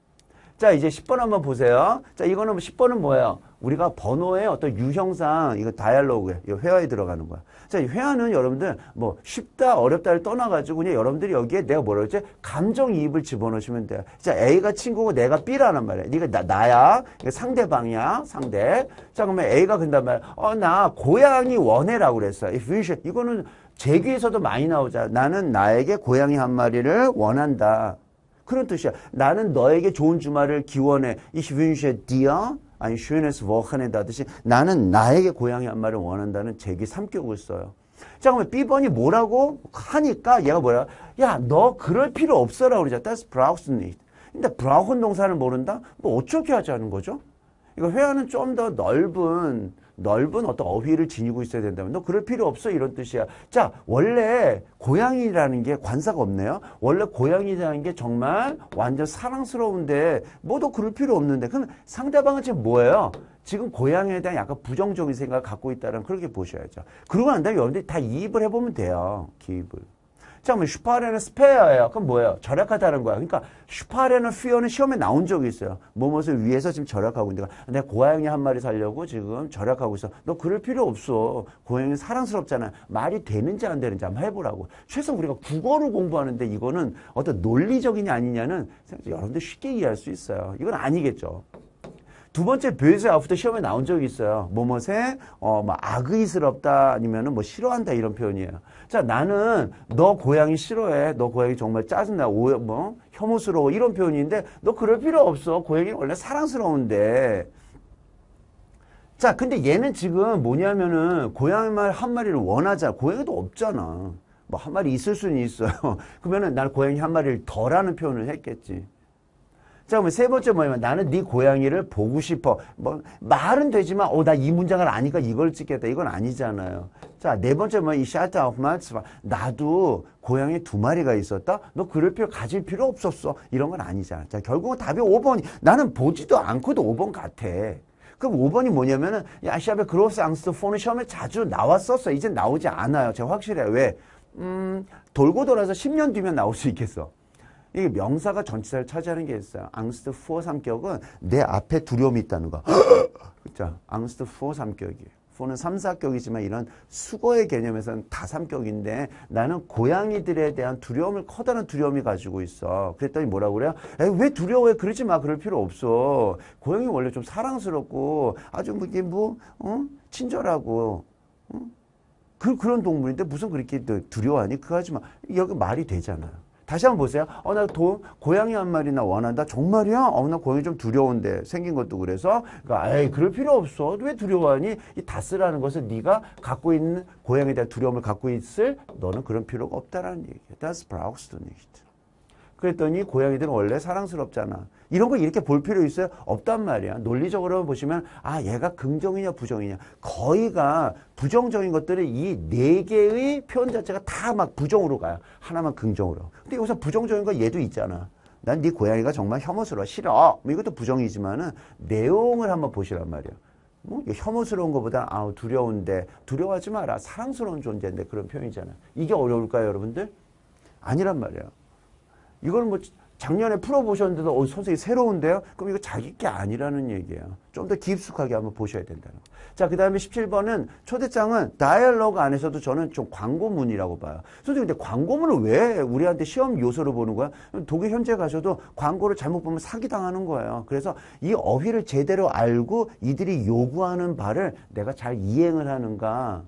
S1: 자, 이제 10번 한번 보세요. 자, 이거는 10번은 뭐예요? 우리가 번호의 어떤 유형상, 이거 다이얼로그에, 이 회화에 들어가는 거야. 자, 회화는 여러분들 뭐 쉽다 어렵다를 떠나가지고 그냥 여러분들이 여기에 내가 뭐라 그랬지? 감정이입을 집어넣으시면 돼요. 자, A가 친구고 내가 B라는 말이야. 네가 나, 나야. 상대방이야. 상대. 자, 그러면 A가 근단 말이야. 어, 나 고양이 원해라고 그랬어. If you should. 이거는 제기에서도 많이 나오자. 나는 나에게 고양이 한 마리를 원한다. 그런 뜻이야. 나는 너에게 좋은 주말을 기원해. Ich wünsche dir ein schönes Wochenende 하듯이 나는 나에게 고향의한 말을 원한다는 제기 삼고있어요 자, 그러면 B번이 뭐라고 하니까 얘가 뭐야? 야, 너 그럴 필요 없어라 그러자. That's brauchst nicht. 근데 brauchen 동사를 모른다? 뭐 어떻게 하자는 거죠? 이거 회화는 좀 더 넓은 넓은 어떤 어휘를 지니고 있어야 된다면 너 그럴 필요 없어 이런 뜻이야. 자 원래 고양이라는 게 관사가 없네요. 원래 고양이라는 게 정말 완전 사랑스러운데 뭐너 그럴 필요 없는데 그럼 상대방은 지금 뭐예요? 지금 고양이에 대한 약간 부정적인 생각을 갖고 있다는 그렇게 보셔야죠. 그러고 난 다음에 여러분들이 다 이입을 해보면 돼요. 기입을. 잠깐만 슈파레는 스페어예요. 그럼 뭐예요? 절약하다는 거야. 그러니까 슈파레는 퓨어는 시험에 나온 적이 있어요. 뭐뭇을 위해서 지금 절약하고 있는데 내 고양이 한 마리 살려고 지금 절약하고 있어. 너 그럴 필요 없어. 고양이 사랑스럽잖아. 말이 되는지 안 되는지 한번 해보라고. 최소 우리가 국어를 공부하는데 이거는 어떤 논리적이냐 아니냐는 여러분들 쉽게 이해할 수 있어요. 이건 아니겠죠. 두 번째 베이스 아프터 시험에 나온 적이 있어요. 뭐뭇에 어, 뭐 악의스럽다 아니면은 뭐 싫어한다 이런 표현이에요. 자, 나는 너 고양이 싫어해. 너 고양이 정말 짜증나. 오해, 뭐, 혐오스러워. 이런 표현인데, 너 그럴 필요 없어. 고양이는 원래 사랑스러운데. 자, 근데 얘는 지금 뭐냐면은, 고양이 말 한 마리를 원하자. 고양이도 없잖아. 뭐, 한 마리 있을 수는 있어요. 그러면은, 난 고양이 한 마리를 더라는 표현을 했겠지. 자, 그러면 세 번째 뭐냐면 나는 네 고양이를 보고 싶어. 뭐 말은 되지만 어 나 이 문장을 아니까 이걸 찍겠다. 이건 아니잖아요. 자, 네 번째 뭐이 샤트 아웃 마츠 나도 고양이 두 마리가 있었다. 너 그럴 필요 가질 필요 없었어. 이런 건 아니잖아. 자, 결국은 답이 5번이 나는 보지도 않고도 5번 같아. 그럼 5번이 뭐냐면은 야시아의 그로스 앙스트 폰은 시험에 자주 나왔었어. 이제 나오지 않아요. 제가 확실해요. 왜? 음, 돌고 돌아서 10년 뒤면 나올 수 있겠어. 이게 명사가 전치사를 차지하는 게 있어요. 앙스트 포 삼격은 내 앞에 두려움이 있다는 거. 그렇죠? 앙스트 포 삼격이에요. 포는 삼사격이지만 이런 수거의 개념에서는 다삼격인데 나는 고양이들에 대한 두려움을 커다란 두려움이 가지고 있어. 그랬더니 뭐라 그래요? 에이, 왜 두려워해? 그러지 마. 그럴 필요 없어. 고양이 원래 좀 사랑스럽고 아주 뭐 이게 뭐 어? 친절하고 어? 그, 그런 동물인데 무슨 그렇게 두려워하니? 그거 하지 마. 여기 말이 되잖아. 요 다시 한번 보세요. 어, 나 도, 고양이 한 마리나 원한다. 정말이야? 어, 나 고양이 좀 두려운데. 생긴 것도 그래서. 그러니까, 에이, 그럴 필요 없어. 왜 두려워하니? 이 다스라는 것은 네가 갖고 있는 고양이에 대한 두려움을 갖고 있을 너는 그런 필요가 없다라는 얘기야. t a s b r o u s e 얘기죠. 그랬더니 고양이들은 원래 사랑스럽잖아. 이런 거 이렇게 볼 필요 있어요? 없단 말이야. 논리적으로 보시면 아 얘가 긍정이냐 부정이냐 거의가 부정적인 것들은 이 네 개의 표현 자체가 다 막 부정으로 가요. 하나만 긍정으로. 근데 여기서 부정적인 거 얘도 있잖아. 난 네 고양이가 정말 혐오스러워 싫어. 뭐 이것도 부정이지만은 내용을 한번 보시란 말이야. 뭐 혐오스러운 것보다 아우 두려운데 두려워하지 마라 사랑스러운 존재인데 그런 표현이잖아. 이게 어려울까요 여러분들? 아니란 말이야. 이거는뭐 작년에 풀어보셨는데도 어, 선생님 새로운데요? 그럼 이거 자기 게 아니라는 얘기예요. 좀 더 깊숙하게 한번 보셔야 된다는 거. 자, 그 다음에 17번은 초대장은 다이얼로그 안에서도 저는 좀 광고문이라고 봐요. 선생님 근데 광고문을 왜 우리한테 시험 요소로 보는 거야? 독일 현재 가셔도 광고를 잘못 보면 사기당하는 거예요. 그래서 이 어휘를 제대로 알고 이들이 요구하는 바를 내가 잘 이행을 하는가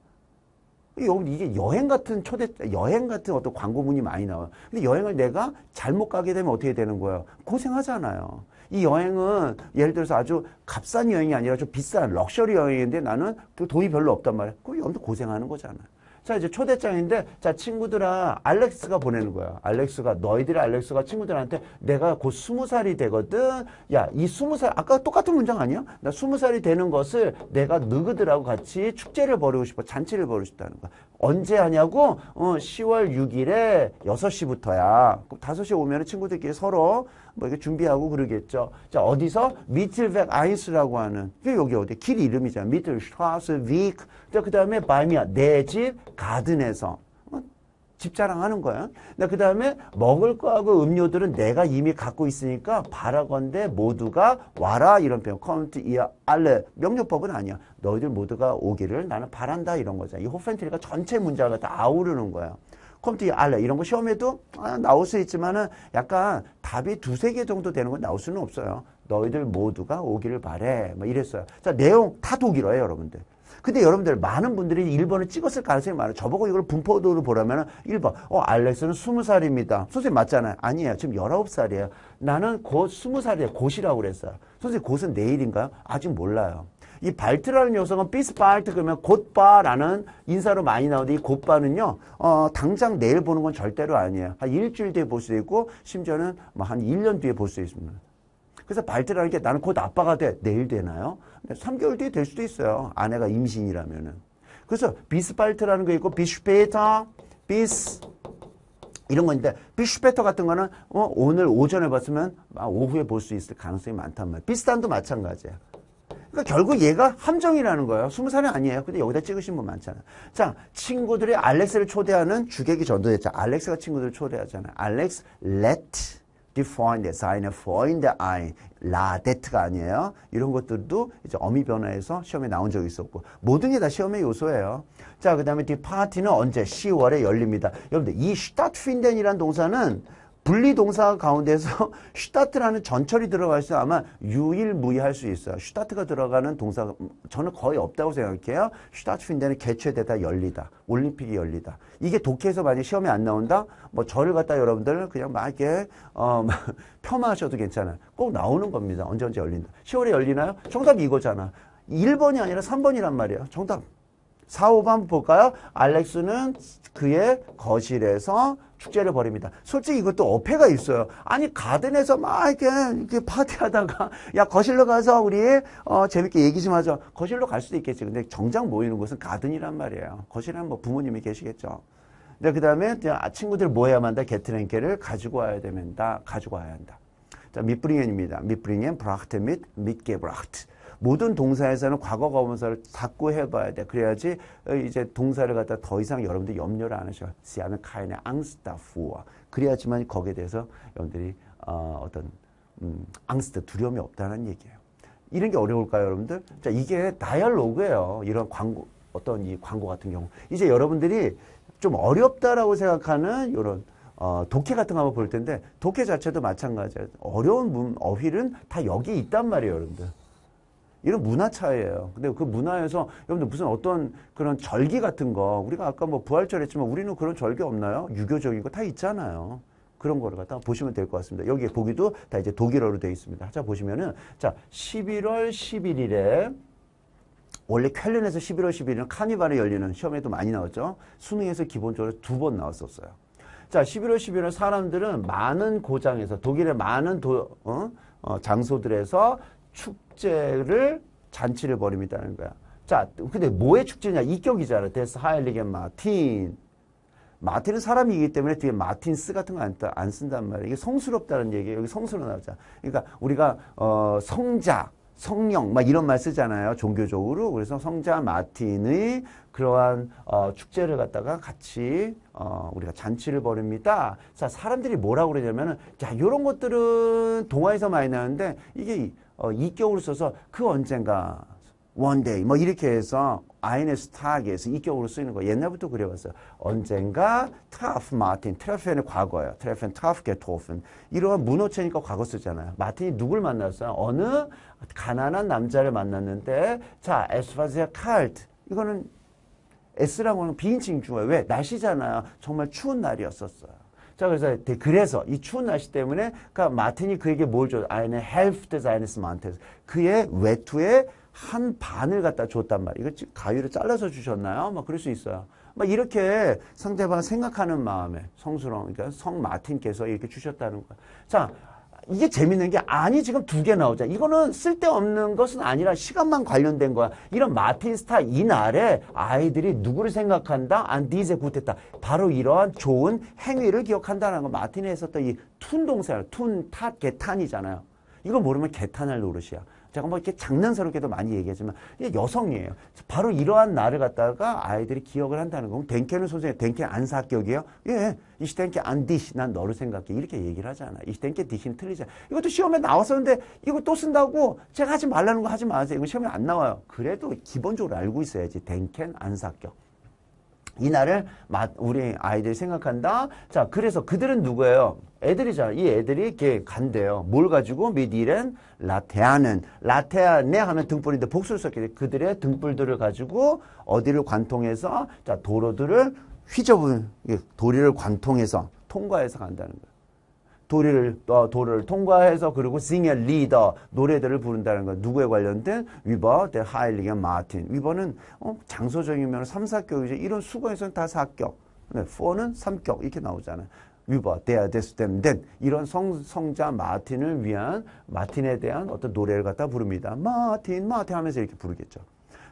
S1: 여러분 이게 여행 같은 초대 여행 같은 어떤 광고문이 많이 나와요. 근데 여행을 내가 잘못 가게 되면 어떻게 되는 거예요? 고생하잖아요. 이 여행은 예를 들어서 아주 값싼 여행이 아니라 좀 비싼 럭셔리 여행인데 나는 그 돈이 별로 없단 말이에요. 그럼 여러분도 고생하는 거잖아요. 자 이제 초대장인데 자 친구들아 알렉스가 보내는 거야. 알렉스가 너희들 알렉스가 친구들한테 내가 곧 스무 살이 되거든. 야 이 스무 살 아까 똑같은 문장 아니야? 나 스무 살이 되는 것을 내가 너희들하고 같이 축제를 벌이고 싶어 잔치를 벌이고 싶다는 거야. 언제 하냐고? 어 10월 6일에 6시부터야. 그럼 5시 오면 친구들끼리 서로 뭐 이렇게 준비하고 그러겠죠. 자, 어디서? 미틀백 아인스라고 하는. 그 여기 어디? 길 이름이잖아. 미틀 슈트라스 위크. 그 다음에 바미야. 내집 가든에서. 어? 집 자랑하는 거야. 그 다음에 먹을 거하고 음료들은 내가 이미 갖고 있으니까 바라건대 모두가 와라 이런 표현. 컴트 이어 알레 명령법은 아니야. 너희들 모두가 오기를 나는 바란다 이런 거잖아. 이 호펜트리가 전체 문장을 다 아우르는 거야. 컴퓨터 알라 이런 거 시험에도 아, 나올 수 있지만은 약간 답이 두세 개 정도 되는 건 나올 수는 없어요. 너희들 모두가 오기를 바래. 뭐 이랬어요. 자, 내용 다 독일어예요, 여러분들. 근데 여러분들 많은 분들이 1번을 찍었을 가능성이 많아요. 저보고 이걸 분포도로 보라면 1번. 어, 알렉스는 20살입니다. 선생님 맞잖아요. 아니에요. 지금 19살이에요. 나는 곧 20살이에요. 곧이라고 그랬어요. 선생님 곧은 내일인가요? 아직 몰라요. 이 발트라는 요소는 비스발트 그러면 곧바라는 인사로 많이 나오는데 이 곧바는요. 어, 당장 내일 보는 건 절대로 아니에요. 한 일주일 뒤에 볼 수 있고 심지어는 뭐 한 1년 뒤에 볼 수 있습니다. 그래서 발트라는 게 나는 곧 아빠가 돼. 내일 되나요? 3개월 뒤에 될 수도 있어요. 아내가 임신이라면은. 그래서 비스발트라는 게 있고 비슈페터 비스 이런 건데 비슈페터 같은 거는 어, 오늘 오전에 봤으면 아, 오후에 볼 수 있을 가능성이 많단 말이에요. 비스탄도 마찬가지예요. 그러니까 결국 얘가 함정이라는 거예요. 스무 살이 아니에요. 근데 여기다 찍으신 분 많잖아요. 자, 친구들이 알렉스를 초대하는 주객이 전도됐죠. 알렉스가 친구들을 초대하잖아요. 알렉스, let define the sign, find the eye, la, t 가 아니에요. 이런 것들도 이제 어미 변화에서 시험에 나온 적이 있었고 모든 게 다 시험의 요소예요. 자, 그 다음에 디 파티는 언제? 10월에 열립니다. 여러분들 이 스타트핀덴이라는 동사는 분리동사 가운데서 슈타트라는 전철이 들어갈 수 아마 유일무이할 수 있어요. 슈타트가 들어가는 동사가 저는 거의 없다고 생각해요. 슈타트인데는 개최되다 열리다. 올림픽이 열리다. 이게 독해에서 만약 시험에 안 나온다? 뭐 저를 갖다 여러분들 그냥 막 이렇게 어, 막 폄하하셔도 괜찮아요. 꼭 나오는 겁니다. 언제 언제 열린다. 10월에 열리나요? 정답이 이거잖아. 1번이 아니라 3번이란 말이에요. 정답. 4, 5번 한 볼까요? 알렉스는 그의 거실에서 축제를 벌입니다. 솔직히 이것도 어폐가 있어요. 아니 가든에서 막 이렇게, 이렇게 파티하다가 야 거실로 가서 우리 어, 재밌게 얘기 좀 하자. 거실로 갈 수도 있겠지. 근데 정작 모이는 곳은 가든이란 말이에요. 거실은 뭐 부모님이 계시겠죠. 근그 다음에 아, 친구들 뭐 해야만 다 게트랭케를 가지고 와야 됩니다. 가지고 와야 한다. 자, 미프링엔입니다미프링엔 브라흐트 및 밑게브라흐트. 모든 동사에서는 과거 거분사를 자꾸 해봐야 돼. 그래야지 어, 이제 동사를 갖다 더 이상 여러분들 염려를 안 하셔. 시아는 카인의 앙스타 후와. 그래야지만 거기에 대해서 여러분들이 어, 어떤 음, 앙스트 두려움이 없다는 얘기예요. 이런 게 어려울까요, 여러분들? 자, 이게 다이얼로그예요. 이런 광고 어떤 이 광고 같은 경우 이제 여러분들이 좀 어렵다라고 생각하는 이런 어, 독해 같은 거 한번 볼 텐데 독해 자체도 마찬가지예요. 어려운 문, 어휘는 다 여기 있단 말이에요, 여러분들. 이런 문화 차이예요. 근데 그 문화에서 여러분들 무슨 어떤 그런 절기 같은 거 우리가 아까 뭐 부활절 했지만 우리는 그런 절기 없나요? 유교적인 거 다 있잖아요. 그런 거를 갖다 보시면 될 것 같습니다. 여기에 보기도 다 이제 독일어로 되어 있습니다. 자 보시면은 자 11월 11일에 원래 쾰른에서 11월 11일은 카니발이 열리는 시험에도 많이 나왔죠. 수능에서 기본적으로 두 번 나왔었어요. 자 11월 11일 은 사람들은 많은 고장에서 독일의 많은 도, 어? 어, 장소들에서 축제를 잔치를 벌입니다는 거야. 자, 근데 뭐의 축제냐? 이격이잖아. 데스 하일리겐 마틴. 마틴은 사람이기 때문에 뒤에 마틴스 같은 거 안 쓴단 말이에요. 이게 성스럽다는 얘기예요. 여기 성스로 나오자 그러니까 우리가 어 성자, 성령 막 이런 말 쓰잖아요. 종교적으로. 그래서 성자 마틴의 그러한 어 축제를 갖다가 같이 어 우리가 잔치를 벌입니다. 자, 사람들이 뭐라고 그러냐면은 자, 요런 것들은 동화에서 많이 나오는데 이게 어, 이격으로 써서 그 언젠가 one day 뭐 이렇게 해서 INS 타겟에서 이격으로 쓰이는 거 옛날부터 그래왔어요. 언젠가 트라프 마틴, 트라프의 과거예요. 트라프는 트라프게 토픈 이러한 문어체니까 과거 쓰잖아요. 마틴이 누굴 만났어요? 어느 가난한 남자를 만났는데 자 에스파지아 칼트 이거는 S라고는 비인칭 중에 왜? 날씨잖아요. 정말 추운 날이었었어요. 자, 그래서 그래서 이 추운 날씨 때문에 그러니까 마틴이 그에게 뭘 줘? 아이네 헬프트 자이네스 마한테서 그의 외투에한 반을 갖다 줬단 말이에요. 이거 가위로 잘라서 주셨나요? 막 그럴 수 있어요. 막 이렇게 상대방 생각하는 마음에 성스러운 그러니까 성 마틴께서 이렇게 주셨다는 거야. 자, 이게 재밌는 게 아니 지금 두 개 나오자. 이거는 쓸데없는 것은 아니라 시간만 관련된 거야. 이런 마틴 스타 이날에 아이들이 누구를 생각한다? 안 디제 구했다. 바로 이러한 좋은 행위를 기억한다는 거. 마틴에 있었던 이 툰 동사야. 툰, 탓, 개탄이잖아요. 이거 모르면 개탄할 노릇이야. 제가 뭐 이렇게 장난스럽게도 많이 얘기하지만 여성이에요. 바로 이러한 나를 갖다가 아이들이 기억을 한다는 거댕켄은 선생님 댕켄 안사격이에요? 예. 이시댕켄 안디시 난 너를 생각해. 이렇게 얘기를 하잖아. 이시댕켄 디시는 틀리잖아. 이것도 시험에 나왔었는데 이거 또 쓴다고 제가 하지 말라는 거 하지 마세요. 이거 시험에 안 나와요. 그래도 기본적으로 알고 있어야지. 댕켄 안사격. 이날을 우리 아이들이 생각한다. 자, 그래서 그들은 누구예요? 애들이잖아. 이 애들이 이렇게 간대요. 뭘 가지고 미디는 라테아는 라테아네 하면 등불인데 복수를 썼기 때 그들의 등불들을 가지고 어디를 관통해서 자 도로들을 휘저은 도리를 관통해서 통과해서 간다는 거예요. 도리를 어, 도를 통과해서 그리고 싱의 리더 노래들을 부른다는 것 누구에 관련된 위버 델 하일링의 마틴 위버는 어, 장소적이면 삼사격이죠 이런 수거에서는 다사격 네, 포는삼격 이렇게 나오잖아요 위버 데아 데스댐 덴 이런 성, 성자 마틴을 위한 마틴에 대한 어떤 노래를 갖다 부릅니다 마틴 마틴 하면서 이렇게 부르겠죠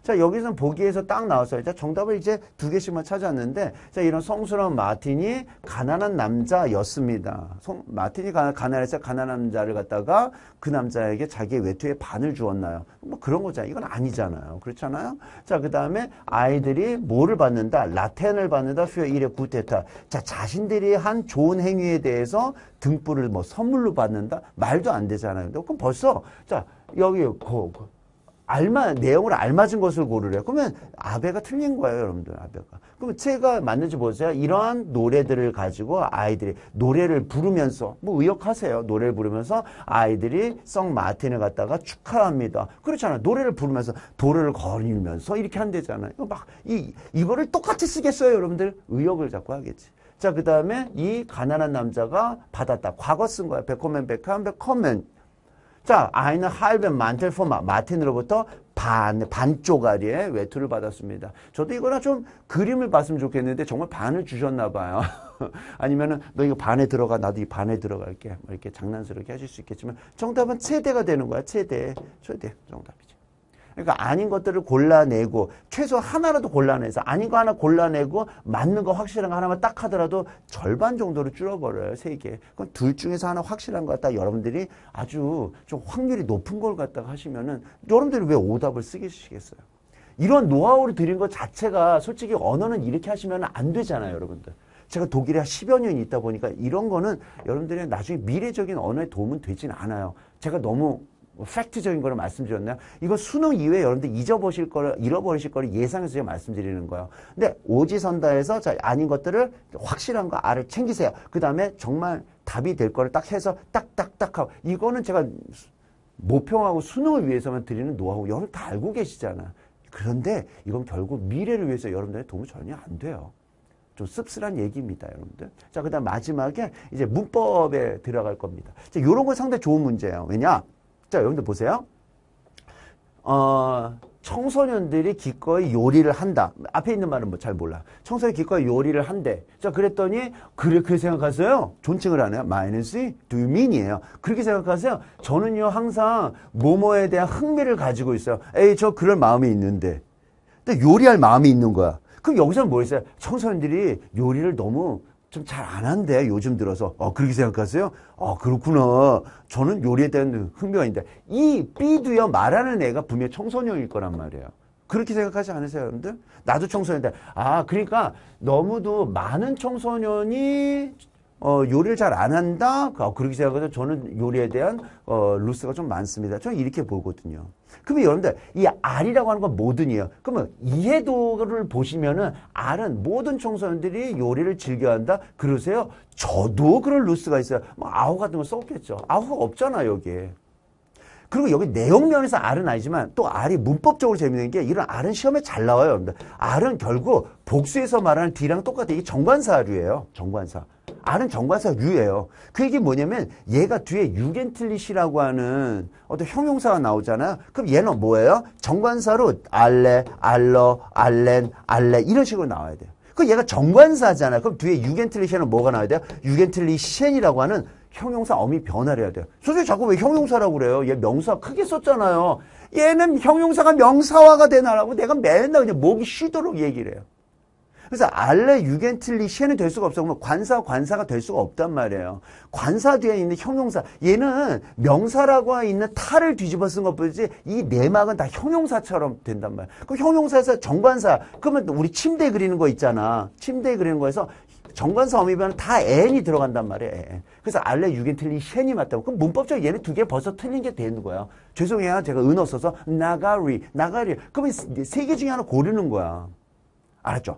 S1: 자, 여기서는 보기에서 딱 나왔어요. 자, 정답을 이제 두 개씩만 찾았는데, 자, 이런 성스러운 마틴이 가난한 남자였습니다. 성, 마틴이 가, 가난해서 가난한 남자를 갖다가 그 남자에게 자기의 외투의 반을 주었나요? 뭐 그런 거잖아요. 이건 아니잖아요. 그렇잖아요? 자, 그 다음에 아이들이 뭐를 받는다? 라텐을 받는다? 수요 1의 구테타. 자, 자신들이 한 좋은 행위에 대해서 등불을 뭐 선물로 받는다? 말도 안 되잖아요. 그럼 벌써, 자, 여기, 고, 고, 알마 내용을 알맞은 것을 고르래요. 그러면 아베가 틀린 거예요, 여러분들. 아베가. 그럼 제가 맞는지 보세요. 이러한 노래들을 가지고 아이들이 노래를 부르면서 뭐 의역하세요. 노래를 부르면서 아이들이 성 마틴을 갖다가 축하합니다. 그렇잖아요. 노래를 부르면서 도를 거리면서 이렇게 한대잖아요. 막이 이거를 똑같이 쓰겠어요, 여러분들. 의역을 자꾸 하겠지. 자, 그 다음에 이 가난한 남자가 받았다. 과거 쓴 거야. 베코맨, 베캄, 베커맨. 자, 아이는 할벤 만텔포마 마틴으로부터 반, 반쪽가리의 외투를 받았습니다. 저도 이거나 좀 그림을 봤으면 좋겠는데 정말 반을 주셨나 봐요. 아니면은 너 이거 반에 들어가 나도 이 반에 들어갈게. 뭐 이렇게 장난스럽게 하실 수 있겠지만 정답은 최대가 되는 거야. 최대. 최대 정답이. 그러니까 아닌 것들을 골라내고 최소 하나라도 골라내서 아닌 거 하나 골라내고 맞는 거 확실한 거 하나만 딱 하더라도 절반 정도로 줄어버려요 세 개. 그럼 둘 중에서 하나 확실한 거 같다. 여러분들이 아주 좀 확률이 높은 걸 갖다가 하시면은 여러분들이 왜 오답을 쓰시겠어요? 이런 노하우를 드린 것 자체가 솔직히 언어는 이렇게 하시면 안 되잖아요, 여러분들. 제가 독일에 한 10여 년 있다 보니까 이런 거는 여러분들이 나중에 미래적인 언어에 도움은 되진 않아요. 제가 너무 팩트적인 거를 말씀드렸나요? 이거 수능 이외에 여러분들 잊어버실 거를, 잃어버리실 거를 예상해서 제가 말씀드리는 거예요. 근데 오지선다에서 자, 아닌 것들을 확실한 거 알을 챙기세요. 그 다음에 정말 답이 될 거를 딱 해서 딱딱딱 하고. 이거는 제가 모평하고 수능을 위해서만 드리는 노하우 여러분 다 알고 계시잖아. 그런데 이건 결국 미래를 위해서 여러분들의 도움이 전혀 안 돼요. 좀 씁쓸한 얘기입니다, 여러분들. 자, 그 다음 마지막에 이제 문법에 들어갈 겁니다. 자, 요런 건 상당히 좋은 문제예요. 왜냐? 자, 여러분들 보세요. 어, 청소년들이 기꺼이 요리를 한다. 앞에 있는 말은 뭐 잘 몰라. 청소년이 기꺼이 요리를 한대. 자, 그랬더니, 그렇게 생각하세요? 존칭을 하네요. 마이너스 do y mean이에요. 그렇게 생각하세요? 저는요, 항상 뭐뭐에 대한 흥미를 가지고 있어요. 에이, 저 그럴 마음이 있는데. 근데 요리할 마음이 있는 거야. 그럼 여기서는 뭐 있어요? 청소년들이 요리를 너무 좀잘안 한데 요즘 들어서 어 그렇게 생각하세요? 어 그렇구나. 저는 요리에 대한 흥미가 있는데 이 B도요 말하는 애가 분명 히 청소년일 거란 말이에요. 그렇게 생각하지 않으세요, 여러분들? 나도 청소년인데 아 그러니까 너무도 많은 청소년이 어, 요리를 잘 안 한다? 어, 그렇게 생각해서 저는 요리에 대한 어, 루스가 좀 많습니다. 저는 이렇게 보거든요. 그러면 여러분들 이 R이라고 하는 건 뭐든이에요. 그러면 이해도를 보시면은 R은 모든 청소년들이 요리를 즐겨한다. 그러세요? 저도 그런 루스가 있어요. 뭐아우 같은 거써겠죠아우가 없잖아 여기에. 그리고 여기 내용면에서 R은 아니지만 또 R이 문법적으로 재밌는 게 이런 R은 시험에 잘 나와요. 여러분들. R은 결국 복수에서 말하는 D랑 똑같아요. 이게 정관사류예요. 정관사. 아는 정관사 U예요. 그 얘기 뭐냐면 얘가 뒤에 유겐틀리시라고 하는 어떤 형용사가 나오잖아요. 그럼 얘는 뭐예요? 정관사로 알레, 알러, 알렌, 알레 이런 식으로 나와야 돼요. 그 얘가 정관사잖아요. 그럼 뒤에 유겐틀리시는 뭐가 나와야 돼요? 유겐틀리시엔이라고 하는 형용사 어미 변화를 해야 돼요. 선생님 자꾸 왜 형용사라고 그래요? 얘 명사 크게 썼잖아요. 얘는 형용사가 명사화가 되나라고 내가 맨날 그냥 목이 쉬도록 얘기를 해요. 그래서 알레 유겐틀리시엔이될 수가 없어. 그러면 관사 관사가 될 수가 없단 말이에요. 관사 뒤에 있는 형용사. 얘는 명사라고 있는 탈을 뒤집어 쓴 것뿐이지 이 내막은 네 다 형용사처럼 된단 말이에요. 그 형용사에서 정관사. 그러면 우리 침대 그리는 거 있잖아. 침대 그리는 거에서 정관사 어미변은 다 n이 들어간단 말이에요. 그래서 알레 유겐틀리시이 맞다고. 그럼 문법적으로 얘는 두 개 벌써 틀린 게 되는 거야. 죄송해요. 제가 은어 써서 나가리, 나가리. 그러면 세 개 중에 하나 고르는 거야. 알았죠?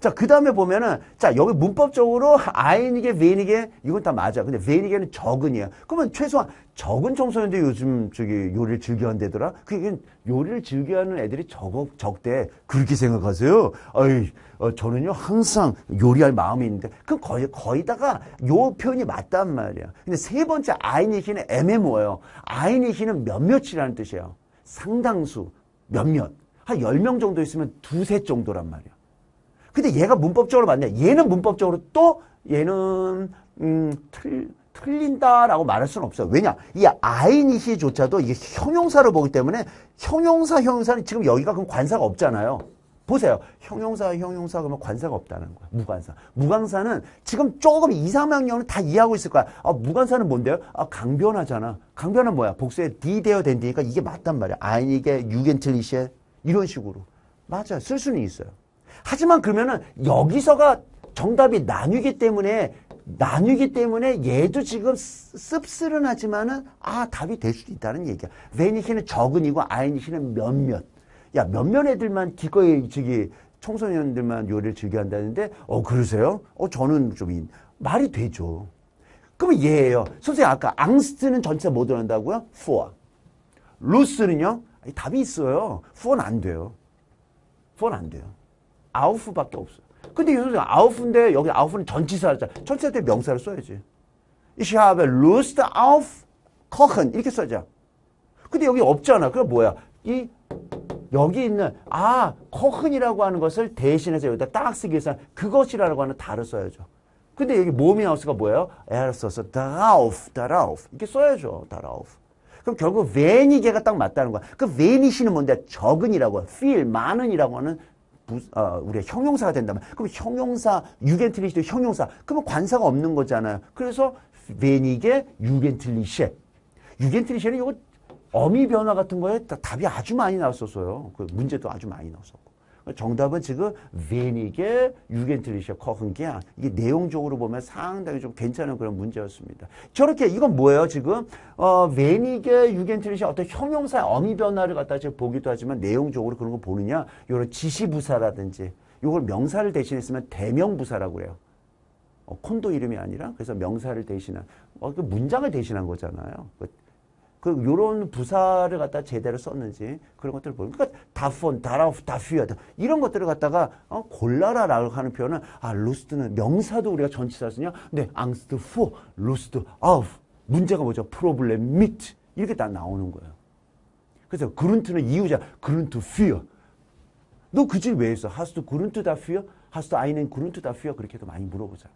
S1: 자, 그 다음에 보면은, 자, 여기 문법적으로 아인이게, 웬이게, 이건 다 맞아. 근데 웬이게는 적은이야. 그러면 최소한 적은 청소년들 요즘 저기 요리를 즐겨 한다더라? 그게 요리를 즐겨 하는 애들이 적, 적대. 그렇게 생각하세요? 어이, 어, 저는요, 항상 요리할 마음이 있는데, 그 거의, 거의 다가 요 표현이 맞단 말이야. 근데 세 번째 아인이시는애매모호요아인이시는 몇몇이라는 뜻이에요. 상당수, 몇몇. 한 열 명 정도 있으면 두세 정도란 말이야. 근데 얘가 문법적으로 맞냐? 얘는 문법적으로 또 얘는 음, 틀, 틀린다라고 말할 수는 없어요. 왜냐? 이 아이니시조차도 이게 형용사로 보기 때문에 형용사, 형용사는 지금 여기가 그럼 관사가 없잖아요. 보세요. 형용사, 형용사 그러면 관사가 없다는 거야. 무관사. 무관사는 지금 조금 이삼학년은 다 이해하고 있을 거야. 아, 무관사는 뭔데요? 아, 강변하잖아. 강변은 뭐야? 복수에 디되어 된다니까 이게 맞단 말이야. 아이니게, 유겐틀리시에 이런 식으로. 맞아요. 쓸 수는 있어요. 하지만 그러면은 여기서가 정답이 나뉘기 때문에 나뉘기 때문에 얘도 지금 씁쓸은하지만은 아 답이 될 수도 있다는 얘기야. 베니히는 적은이고 아이니히는 몇몇. 야 몇몇 애들만 기꺼이 저기 청소년들만 요리를 즐겨한다는데 어 그러세요? 어 저는 좀 이, 말이 되죠. 그러면 얘예요. 선생님 아까 앙스트는 전체 못 뭐 들어간다고요? 4. 아 루스는요? 답이 있어요. 4는안 돼요. 4는안 돼요. 아우프밖에 없어. 요 근데 이선생 아우프인데 여기 아우프는 전치사였잖아. 전치사 때 명사를 써야지. Ich habe Lust auf kochen 이렇게 써자. 근데 여기 없잖아. 그럼 뭐야? 이 여기 있는 아 kochen이라고 하는 것을 대신해서 여기다 딱 쓰기 위해서 그것이라고 하는 다를 써야죠. 근데 여기 모미하우스가 뭐예요? 에를 써서 darauf, darauf 이렇게 써야죠. darauf. 그럼 결국 웬이게가 딱 맞다는 거야. 그 웬이시는 뭔데? 적은이라고, feel, 많은이라고 하는 부, 어, 아, 우리가 형용사가 된다면 그럼 형용사 유겐틀리시도 형용사 그러면 관사가 없는 거잖아요. 그래서 베니게 유겐틀리셰 유겐틀리셰는 이거 어미 변화 같은 거에 답이 아주 많이 나왔었어요. 그 문제도 아주 많이 나왔었고. 정답은 지금 웨닉게 유겐트리셔 커흔기야 이게 내용적으로 보면 상당히 좀 괜찮은 그런 문제였습니다. 저렇게 이건 뭐예요 지금? 어, 웨닉게 유겐트리셔 어떤 형용사의 어미 변화를 갖다 지금 보기도 하지만 내용적으로 그런 거 보느냐? 이런 지시부사라든지 이걸 명사를 대신했으면 대명부사라고 그래요. 어, 콘도 이름이 아니라 그래서 명사를 대신한 어, 그 문장을 대신한 거잖아요. 그, 그 요런 부사를 갖다 제대로 썼는지 그런 것들을 보는 그러니까 다폰, 다라프, 다퓨어 이런 것들을 갖다가 어, 골라라라고 하는 표현은 아 로스트는 명사도 우리가 전치사 쓰냐? 네, 앙스트 포, 로스트 아우 문제가 뭐죠? 프로블렘 미트 이렇게 다 나오는 거예요. 그래서 그룬트는 이유자, 그룬트 퓨어 너그 질 왜 했어? 하스트 그룬트 다 퓨어? 하스트 아이는 그룬트 다 퓨어? 그렇게도 많이 물어보잖아요.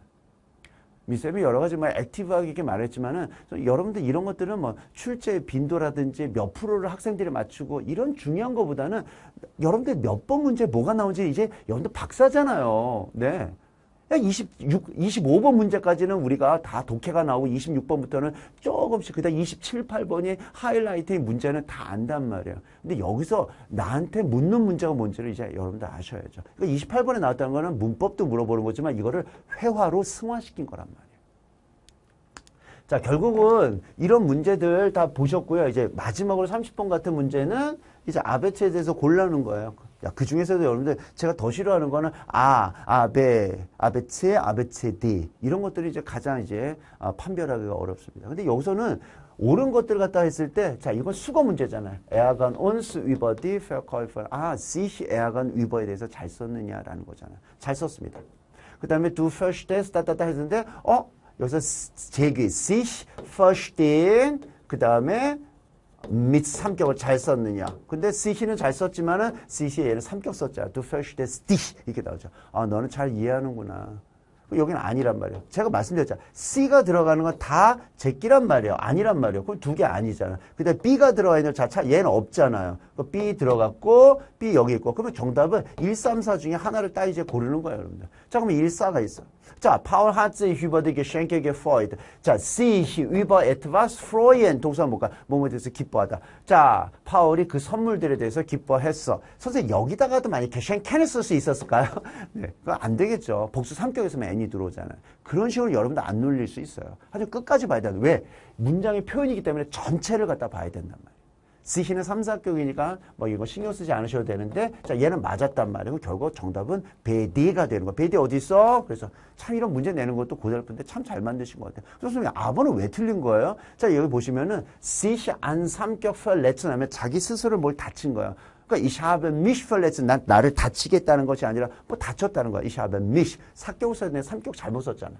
S1: 미쌤이 여러 가지 말 뭐 액티브하게 말했지만은 여러분들 이런 것들은 뭐 출제 빈도라든지 몇 프로를 학생들이 맞추고 이런 중요한 것보다는 여러분들 몇 번 문제 뭐가 나오는지 이제 여러분들 박사잖아요. 네. 26, 25번 문제까지는 우리가 다 독해가 나오고 26번부터는 조금씩 그다음 27, 8번이 하이라이트인 문제는 다 안단 말이에요. 근데 여기서 나한테 묻는 문제가 뭔지를 이제 여러분들 아셔야죠. 그러니까 28번에 나왔다는 거는 문법도 물어보는 거지만 이거를 회화로 승화시킨 거란 말이에요. 자, 결국은 이런 문제들 다 보셨고요. 이제 마지막으로 30번 같은 문제는 이제 아베트에 대해서 골라는 거예요. 야, 그 중에서도 여러분들 제가 더 싫어하는 거는 아, 아베, 아베체, 아베체디 이런 것들이 이제 가장 이제 아, 판별하기가 어렵습니다. 근데 여기서는 옳은 것들 갖다 했을 때, 자, 이건 수거 문제잖아요. 에어건 온스 위버 디 페어컬퍼. 아, 시시 에어건 위버에 대해서 잘 썼느냐라는 거잖아요. 잘 썼습니다. 그 다음에 두 first 따따따 했는데, 어? 여기서 제기, 시시, first in, 그 다음에 밑 삼격을 잘 썼느냐. 근데 시히는 잘 썼지만은 시히에 얘는 삼격 썼잖아. 두 페시데 스디 이렇게 나오죠. 아 너는 잘 이해하는구나. 여기는 아니란 말이에요. 제가 말씀드렸잖아. C가 들어가는 건 다 제끼란 말이에요. 아니란 말이에요. 그럼 두개 아니잖아. 근데 B가 들어가 있는 자차 얘는 없잖아요. B 들어갔고 B 여기 있고 그러면 정답은 1, 3, 4 중에 하나를 딱 이제 고르는 거예요. 여러분들. 자그러면 1, 4가 있어. 자, Paul hat sich über die Geschenke gefreut. 자, sich über etwas freuen. 동사 뭔가? 뭐뭐에 대해서 기뻐하다. 자, 파울이 그 선물들에 대해서 기뻐했어. 선생님, 여기다가도 만약 Geschenke는 쓸수 있었을까요? 네, 그건 안 되겠죠. 복수 삼격에서만 n이 들어오잖아요. 그런 식으로 여러분도 안 놀릴 수 있어요. 하지만 끝까지 봐야 돼. 왜? 문장의 표현이기 때문에 전체를 갖다 봐야 된단 말이에요. C씨는 삼사격이니까 뭐 이거 신경 쓰지 않으셔도 되는데 자 얘는 맞았단 말이고 결국 정답은 베디가 되는 거야. 베디 어디 있어? 그래서 참 이런 문제 내는 것도 고달픈데 참 잘 만드신 것 같아요. 그래서 선생님 아버는 왜 틀린 거예요? 자 여기 보시면은 C씨 안 삼격 펠레츠 나면 자기 스스로 뭘 다친 거야. 그러니까 이샤베 미시 펠레츠 난 나를 다치겠다는 것이 아니라 뭐 다쳤다는 거야. 이샤베 미시 사격 써야 되는데 삼격 잘못 썼잖아.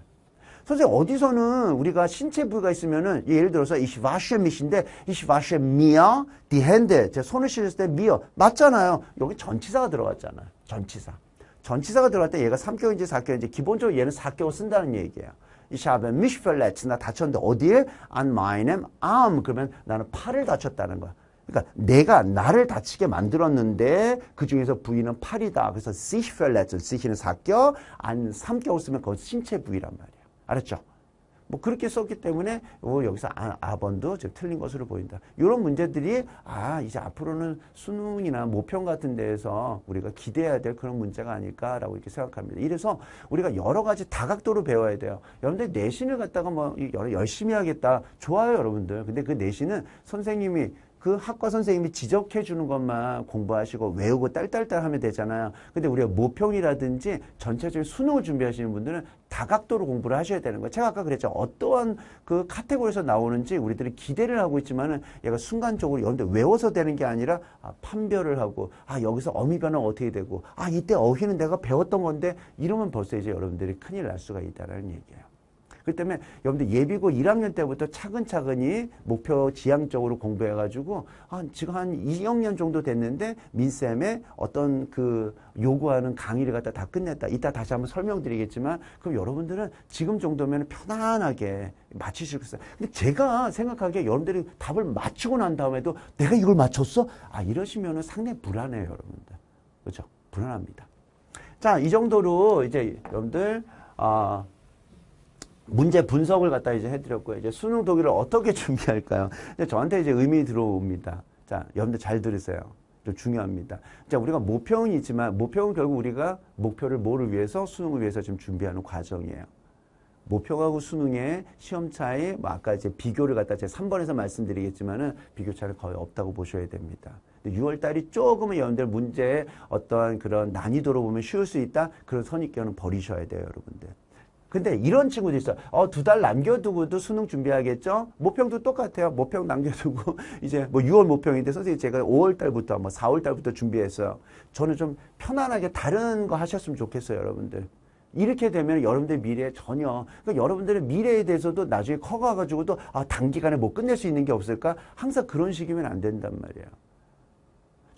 S1: 선생님 어디서는 우리가 신체 부위가 있으면은 예, 예를 들어서 이시바쉐미신데 이시바쉐미어 디핸드 제 손을 씻을 때 미어 맞잖아요. 여기 전치사가 들어갔잖아요. 전치사. 전치사가 들어갈 때 얘가 3개인지4개인지 기본적으로 얘는 4개을 쓴다는 얘기예요. 이샤베 미시펠레츠나 다쳤는데 어디에? 안 마이넴 암 그러면 나는 팔을 다쳤다는 거야. 그러니까 내가 나를 다치게 만들었는데 그 중에서 부위는 팔이다. 그래서 시펠레츠 시히는 사격 안 삼격 쓰면 그건 신체 부위란 말이야. 알았죠? 뭐 그렇게 썼기 때문에 어, 여기서 아, 아, 번도 지금 틀린 것으로 보인다. 이런 문제들이 아 이제 앞으로는 수능이나 모평 같은 데에서 우리가 기대해야 될 그런 문제가 아닐까라고 이렇게 생각합니다. 이래서 우리가 여러 가지 다각도로 배워야 돼요. 여러분들 내신을 갖다가 뭐 열심히 하겠다 좋아요 여러분들. 근데 그 내신은 선생님이 그 학과 선생님이 지적해 주는 것만 공부하시고 외우고 딸딸딸 하면 되잖아요. 근데 우리가 모평이라든지 전체적인 수능을 준비하시는 분들은 다각도로 공부를 하셔야 되는 거예요. 제가 아까 그랬죠. 어떠한 그 카테고리에서 나오는지 우리들은 기대를 하고 있지만은 얘가 순간적으로 여러분 외워서 되는 게 아니라 아, 판별을 하고 아 여기서 어미 변화 어떻게 되고 아 이때 어휘는 내가 배웠던 건데 이러면 벌써 이제 여러분들이 큰일 날 수가 있다라는 얘기예요. 그렇기 때문에 여러분들 예비고 1학년 때부터 차근차근히 목표 지향 적으로 공부해가지고 한 지금 한 2학년 정도 됐는데 민쌤의 어떤 그 요구하는 강의를 갖다 다 끝냈다. 이따 다시 한번 설명드리겠지만 그럼 여러분들은 지금 정도면 편안하게 맞히실 수 있어요. 근데 제가 생각하기에 여러분들이 답을 맞추고 난 다음에도 내가 이걸 맞췄어? 아 이러시면은 상당히 불안해요, 여러분들. 그죠? 렇 불안합니다. 자, 이 정도로 이제 여러분들 아 어, 문제 분석을 갖다 이제 해드렸고요. 이제 수능 독일을 어떻게 준비할까요? 근데 저한테 이제 의미 들어옵니다. 자, 여러분들 잘 들으세요. 중요합니다. 자, 우리가 모평이 있지만 모평은 결국 우리가 목표를 뭐를 위해서 수능을 위해서 지금 준비하는 과정이에요. 모평하고 수능의 시험 차이, 뭐 아까 이제 비교를 갖다 제 3번에서 말씀드리겠지만은 비교 차를 거의 없다고 보셔야 됩니다. 6월 달이 조금은 여러분들 문제의 어떠한 그런 난이도로 보면 쉬울 수 있다 그런 선입견은 버리셔야 돼요, 여러분들. 근데 이런 친구도 있어. 어, 두 달 남겨두고도 수능 준비하겠죠? 모평도 똑같아요. 모평 남겨두고, 이제 뭐 6월 모평인데, 선생님 제가 5월 달부터, 뭐 4월 달부터 준비했어요. 저는 좀 편안하게 다른 거 하셨으면 좋겠어요, 여러분들. 이렇게 되면 여러분들 의 미래에 전혀, 그러니까 여러분들의 미래에 대해서도 나중에 커가가지고도, 아, 단기간에 뭐 끝낼 수 있는 게 없을까? 항상 그런 식이면 안 된단 말이에요.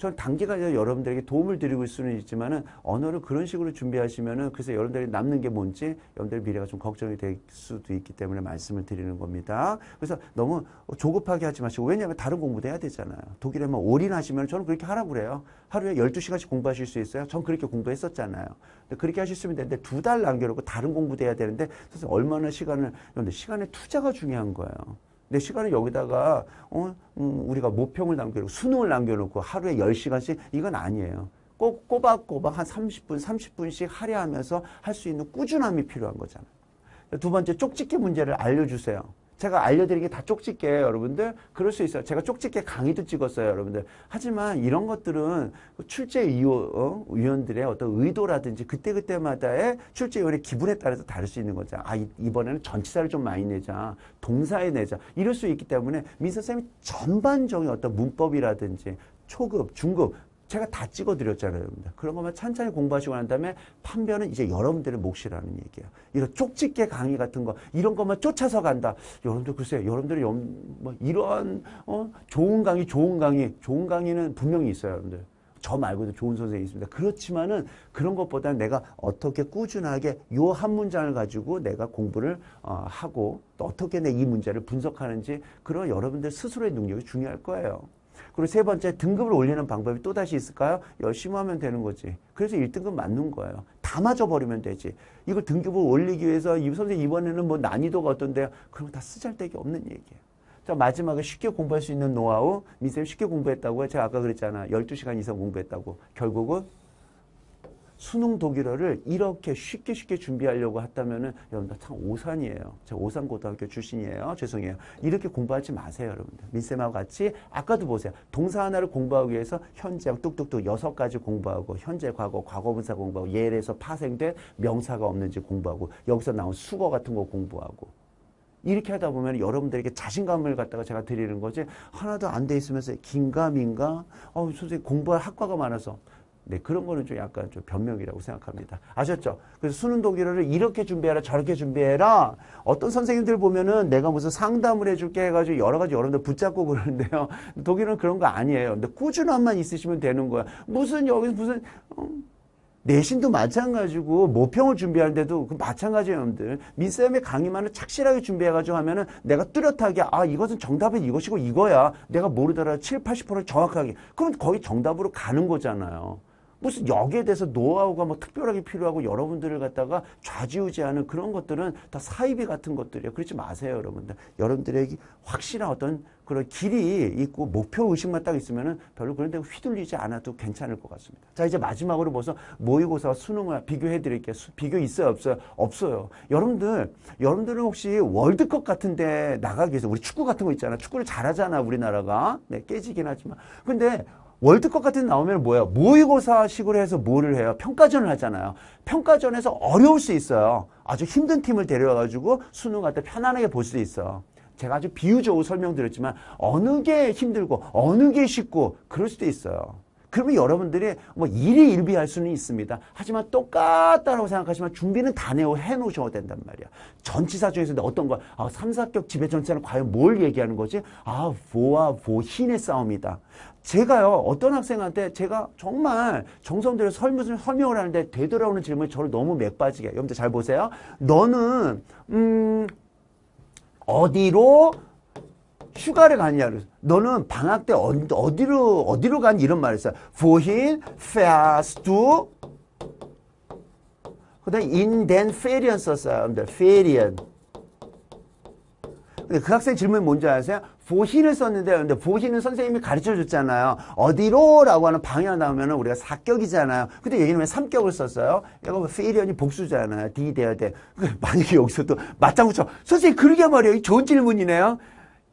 S1: 저는 단기간에 여러분들에게 도움을 드리고 있을 수는 있지만은 언어를 그런 식으로 준비하시면은 그래서 여러분들이 남는 게 뭔지 여러분들 미래가 좀 걱정이 될 수도 있기 때문에 말씀을 드리는 겁니다. 그래서 너무 조급하게 하지 마시고 왜냐하면 다른 공부도 해야 되잖아요. 독일에만 뭐 올인하시면 저는 그렇게 하라고 그래요. 하루에 12시간씩 공부하실 수 있어요. 전 그렇게 공부했었잖아요. 그렇게 하셨으면 되는데 두 달 남겨놓고 다른 공부도 해야 되는데 사실 얼마나 시간을 그런데 시간의 투자가 중요한 거예요. 내 시간을 여기다가 어, 음, 우리가 모평을 남겨놓고 수능을 남겨놓고 하루에 10시간씩 이건 아니에요. 꼭 꼬박꼬박 한 30분, 30분씩 할애하면서 할 수 있는 꾸준함이 필요한 거잖아요. 두 번째 쪽집게 문제를 알려주세요. 제가 알려드린 게 다 쪽집게예요, 여러분들. 그럴 수 있어요. 제가 쪽집게 강의도 찍었어요, 여러분들. 하지만 이런 것들은 출제 어, 위원들의 어떤 의도라든지 그때그때마다의 출제 위원의 기분에 따라서 다를 수 있는 거죠. 아, 이번에는 전치사를 좀 많이 내자. 동사에 내자. 이럴 수 있기 때문에 민선쌤이 전반적인 어떤 문법이라든지 초급, 중급 제가 다 찍어드렸잖아요. 그런 것만 찬찬히 공부하시고 난 다음에 판별은 이제 여러분들의 몫이라는 얘기예요. 이런 쪽집게 강의 같은 거 이런 것만 쫓아서 간다. 여러분들 글쎄요. 여러분들이 뭐 이런 어, 좋은 강의 좋은 강의 좋은 강의는 분명히 있어요. 여러분들. 저 말고도 좋은 선생이 님 있습니다. 그렇지만은 그런 것보다는 내가 어떻게 꾸준하게 요 한 문장을 가지고 내가 공부를 어, 하고 또 어떻게 내 이 문제를 분석하는지 그런 여러분들 스스로의 능력이 중요할 거예요. 그리고 세 번째 등급을 올리는 방법이 또다시 있을까요? 열심히 하면 되는 거지. 그래서 1등급 맞는 거예요. 다 맞아버리면 되지. 이걸 등급을 올리기 위해서 이 선생님 이번에는 뭐 난이도가 어떤데요? 그럼다 쓰잘데기 없는 얘기예요. 자 마지막에 쉽게 공부할 수 있는 노하우 미쌤 쉽게 공부했다고 요 제가 아까 그랬잖아. 12시간 이상 공부했다고. 결국은 수능 독일어를 이렇게 쉽게 쉽게 준비하려고 했다면은 여러분들 참 오산이에요. 제가 오산 고등학교 출신이에요. 죄송해요. 이렇게 공부하지 마세요, 여러분들. 민쌤하고 같이 아까도 보세요. 동사 하나를 공부하기 위해서 현재랑 뚝뚝뚝 여섯 가지 공부하고 현재 과거 과거분사 공부하고 예에서 파생된 명사가 없는지 공부하고 여기서 나온 수거 같은 거 공부하고 이렇게 하다 보면 여러분들에게 자신감을 갖다가 제가 드리는 거지 하나도 안 돼 있으면서 긴가민가 어 선생님 공부할 학과가 많아서 네, 그런 거는 좀 약간 좀 변명이라고 생각합니다. 아셨죠? 그래서 수능 독일어를 이렇게 준비해라, 저렇게 준비해라. 어떤 선생님들 보면은 내가 무슨 상담을 해줄게 해가지고 여러 가지 여러분들 붙잡고 그러는데요. 독일어는 그런 거 아니에요. 근데 꾸준함만 있으시면 되는 거야. 무슨 여기서 무슨, 어, 내신도 마찬가지고 모평을 준비하는데도 그 마찬가지예요, 여러분들. 민쌤의 강의만을 착실하게 준비해가지고 하면은 내가 뚜렷하게 아 이것은 정답은 이것이고 이거야. 내가 모르더라도 7, 80%를 정확하게. 그럼 거의 정답으로 가는 거잖아요. 무슨 여기에 대해서 노하우가 뭐 특별하게 필요하고 여러분들을 갖다가 좌지우지하는 그런 것들은 다 사이비 같은 것들이에요. 그렇지 마세요, 여러분들. 여러분들에게 확실한 어떤 그런 길이 있고 목표 의식만 딱 있으면은 별로 그런 데 휘둘리지 않아도 괜찮을 것 같습니다. 자, 이제 마지막으로 벌써 모의고사와 수능을 비교해 드릴게요. 비교 있어요, 없어요? 없어요. 여러분들, 여러분들은 혹시 월드컵 같은 데 나가기 위해서 우리 축구 같은 거 있잖아. 축구를 잘하잖아, 우리나라가. 네, 깨지긴 하지만. 근데 월드컵 같은 데 나오면 뭐예요 모의고사식으로 해서 뭐를 해요? 평가전을 하잖아요. 평가전에서 어려울 수 있어요. 아주 힘든 팀을 데려와가지고 수능 할때 편안하게 볼수 있어. 요 제가 아주 비유적으로 설명드렸지만 어느 게 힘들고 어느 게 쉽고 그럴 수도 있어요. 그러면 여러분들이 뭐 일이 일비할 수는 있습니다. 하지만 똑같다라고 생각하시면 준비는 다 내어 해놓으셔야 된단 말이야. 전치사 중에서 어떤 거, 아, 삼사격 지배 전체는 과연 뭘 얘기하는 거지? 아, 보와 보, 힘의 싸움이다. 제가요, 어떤 학생한테 제가 정말 정성들여 설문을 설명을 하는데 되돌아오는 질문이 저를 너무 맥 빠지게. 여러분들 잘 보세요. 너는, 음, 어디로 휴가를 가느냐 그래요 너는 방학 때 어디로 어디로 간 이런 말을 써요. Wohin f ä s t du? 그다음 in den Ferien 썼어요. 여러분들. Ferien. 근데 그 학생 질문이 뭔지 아세요? 보신을 썼는데 근데 보신은 선생님이 가르쳐 줬잖아요. 어디로? 라고 하는 방향 나오면 우리가 사격이잖아요. 근데 얘기는 왜 삼격을 썼어요? 이거 페리언이 뭐 복수잖아요. D 돼야 돼. 만약에 여기서 도 맞장구쳐. 선생님 그러게 말이에요. 좋은 질문이네요.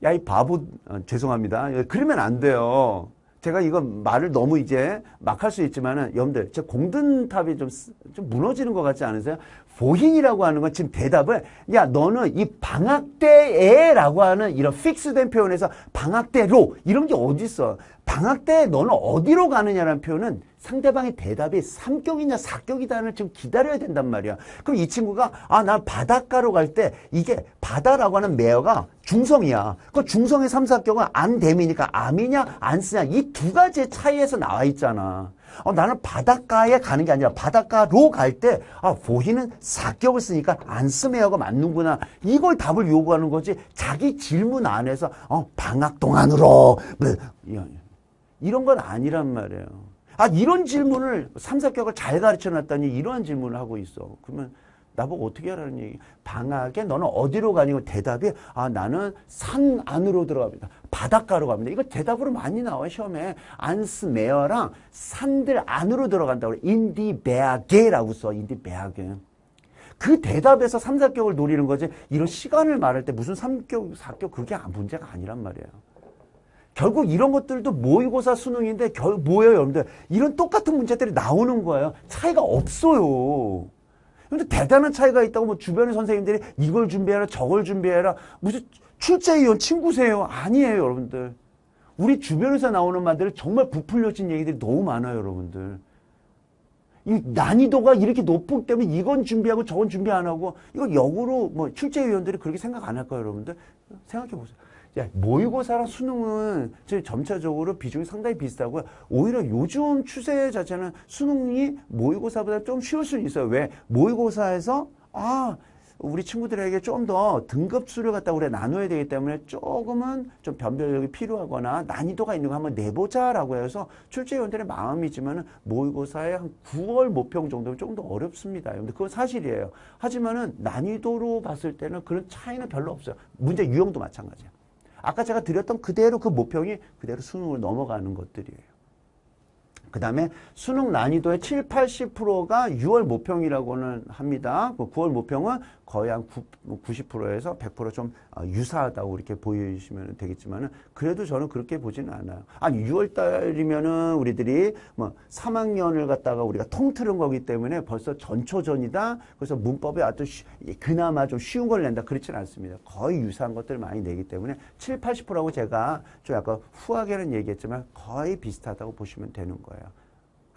S1: 야, 이 바보, 어, 죄송합니다. 예, 그러면 안 돼요. 제가 이거 말을 너무 이제 막 할 수 있지만은 여러분들 제 공든탑이 좀, 좀 무너지는 것 같지 않으세요? 보인이라고 하는 건 지금 대답을 야 너는 이 방학 때에라고 하는 이런 픽스된 표현에서 방학 때로 이런 게 어디 있어? 방학 때 너는 어디로 가느냐라는 표현은 상대방의 대답이 삼격이냐 사격이다를 지금 기다려야 된단 말이야. 그럼 이 친구가 아 난 바닷가로 갈 때 이게 바다라고 하는 매어가 중성이야. 그 중성의 삼사격은 안됨이니까 암이냐 안 쓰냐 이 두 가지의 차이에서 나와 있잖아. 어, 나는 바닷가에 가는 게 아니라 바닷가로 갈 때 아, 보이는 사격을 쓰니까 안 쓰매어가 맞는구나. 이걸 답을 요구하는 거지. 자기 질문 안에서 어, 방학 동안으로 뭐, 이런 건 아니란 말이에요. 아 이런 질문을 삼사격을 잘 가르쳐놨다니 이러한 질문을 하고 있어. 그러면 나보고 어떻게 하라는 얘기 방학에 너는 어디로 가냐고 대답이 아 나는 산 안으로 들어갑니다. 바닷가로 갑니다. 이거 대답으로 많이 나와요. 시험에 안스메어랑 산들 안으로 들어간다고 그래. 인디베아게라고 써. 인디베아게. 그 대답에서 삼사격을 노리는 거지 이런 시간을 말할 때 무슨 삼격 사격 그게 문제가 아니란 말이에요. 결국 이런 것들도 모의고사 수능인데 결, 뭐예요 여러분들 이런 똑같은 문제들이 나오는 거예요 차이가 없어요 그런데 대단한 차이가 있다고 뭐 주변의 선생님들이 이걸 준비해라 저걸 준비해라 무슨 출제위원 친구세요 아니에요 여러분들 우리 주변에서 나오는 말들을 정말 부풀려진 얘기들이 너무 많아요 여러분들 이 난이도가 이렇게 높기 때문에 이건 준비하고 저건 준비 안 하고 이거 역으로 뭐 출제위원들이 그렇게 생각 안 할까요 여러분들 생각해 보세요 야, 모의고사랑 수능은 점차적으로 비중이 상당히 비슷하고 요 오히려 요즘 추세 자체는 수능이 모의고사보다 좀 쉬울 수는 있어요. 왜? 모의고사에서 아 우리 친구들에게 좀 더 등급 수를 갖다 우리 나눠야 되기 때문에 조금은 좀 변별력이 필요하거나 난이도가 있는 거 한번 내보자라고 해서 출제위원들의 마음이지만은 모의고사의 한 9월 모평 정도면 조금 더 어렵습니다. 근데 그건 사실이에요. 하지만은 난이도로 봤을 때는 그런 차이는 별로 없어요. 문제 유형도 마찬가지예요. 아까 제가 드렸던 그대로 그 모평이 그대로 수능을 넘어가는 것들이에요. 그 다음에 수능 난이도의 7, 80%가 6월 모평이라고는 합니다. 9월 그 모평은 거의 한 9, 90%에서 100%좀 유사하다고 이렇게 보여주시면 되겠지만 은 그래도 저는 그렇게 보지는 않아요. 아니 6월 달이면은 우리들이 뭐 3학년을 갖다가 우리가 통틀은 거기 때문에 벌써 전초전이다. 그래서 문법에 아주 쉬, 그나마 좀 쉬운 걸 낸다. 그렇진 않습니다. 거의 유사한 것들을 많이 내기 때문에 7, 80%라고 제가 좀 약간 후하게는 얘기했지만 거의 비슷하다고 보시면 되는 거예요.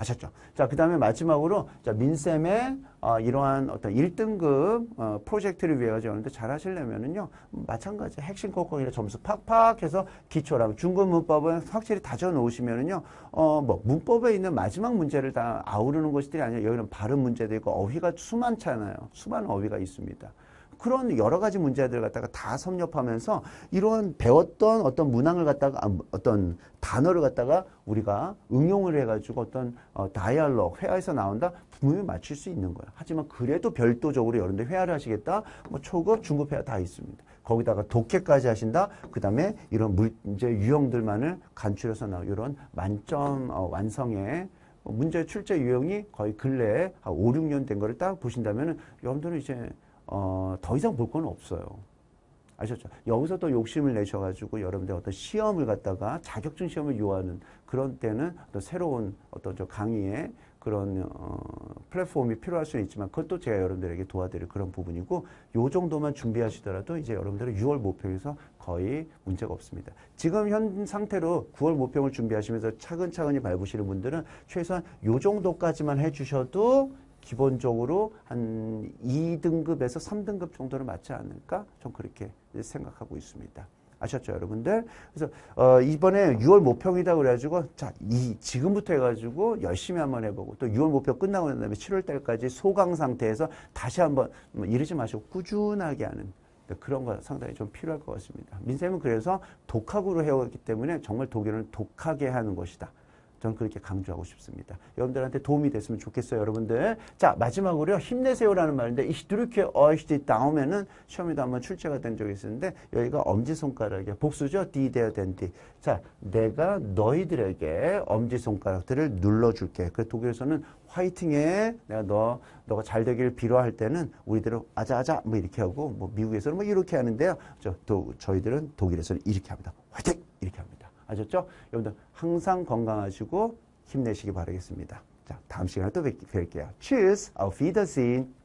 S1: 아셨죠? 자, 그 다음에 마지막으로, 자, 민쌤의, 어, 이러한 어떤 1등급, 어, 프로젝트를 위해서 하는데 잘 하시려면은요, 마찬가지 핵심 콕콕이나 점수 팍팍 해서 기초랑 중급 문법은 확실히 다져 놓으시면은요, 어, 뭐, 문법에 있는 마지막 문제를 다 아우르는 것들이 아니라 여기는 발음 문제도 있고 어휘가 수많잖아요. 수많은 어휘가 있습니다. 그런 여러 가지 문제들 갖다가 다 섭렵하면서 이런 배웠던 어떤 문항을 갖다가 아, 어떤 단어를 갖다가 우리가 응용을 해가지고 어떤 어, 다이얼로 회화에서 나온다 분명히 맞출 수 있는 거예요. 하지만 그래도 별도적으로 여러분들 회화를 하시겠다. 뭐 초급, 중급 회화 다 있습니다. 거기다가 독해까지 하신다. 그 다음에 이런 문제 유형들만을 간추려서 나온 이런 만점 어, 완성의 문제 출제 유형이 거의 근래에 한 5, 6년 된 거를 딱 보신다면 은 여러분들은 이제 어, 더 이상 볼 건 없어요. 아셨죠? 여기서 또 욕심을 내셔가지고 여러분들 어떤 시험을 갖다가 자격증 시험을 요하는 그런 때는 또 새로운 어떤 저강의에 그런 어, 플랫폼이 필요할 수는 있지만 그것도 제가 여러분들에게 도와드릴 그런 부분이고 요 정도만 준비하시더라도 이제 여러분들은 6월 모평에서 거의 문제가 없습니다. 지금 현 상태로 9월 모평을 준비하시면서 차근차근히 밟으시는 분들은 최소한 요 정도까지만 해주셔도 기본적으로 한 2등급에서 3등급 정도는 맞지 않을까 좀 그렇게 생각하고 있습니다. 아셨죠, 여러분들? 그래서 어, 이번에 6월 모평이다 그래가지고 자, 이 지금부터 해가지고 열심히 한번 해보고 또 6월 모평 끝나고 난 다음에 7월 달까지 소강 상태에서 다시 한번 뭐 이러지 마시고 꾸준하게 하는 네, 그런 거 상당히 좀 필요할 것 같습니다. 민쌤은 그래서 독학으로 해왔기 때문에 정말 독일은 독하게 하는 것이다. 저는 그렇게 강조하고 싶습니다. 여러분들한테 도움이 됐으면 좋겠어요, 여러분들. 자, 마지막으로 요 힘내세요라는 말인데 이 c h d 어 ü c k e e u c 은 시험에도 한번 출제가 된 적이 있었는데 여기가 엄지손가락에 이 복수죠. die 된 e d 자, 내가 너희들에게 엄지손가락들을 눌러줄게. 그래 독일에서는 화이팅해. 내가 너, 너가 잘 되기를 빌어할 때는 우리들은 아자아자 뭐 이렇게 하고 뭐 미국에서는 뭐 이렇게 하는데요. 저, 도, 저희들은 독일에서는 이렇게 합니다. 화이팅! 이렇게 합니다. 아셨죠? 여러분들 항상 건강하시고 힘내시기 바라겠습니다. 자, 다음 시간에 또 뵐, 게요 Cheers! Auf Wiedersehen!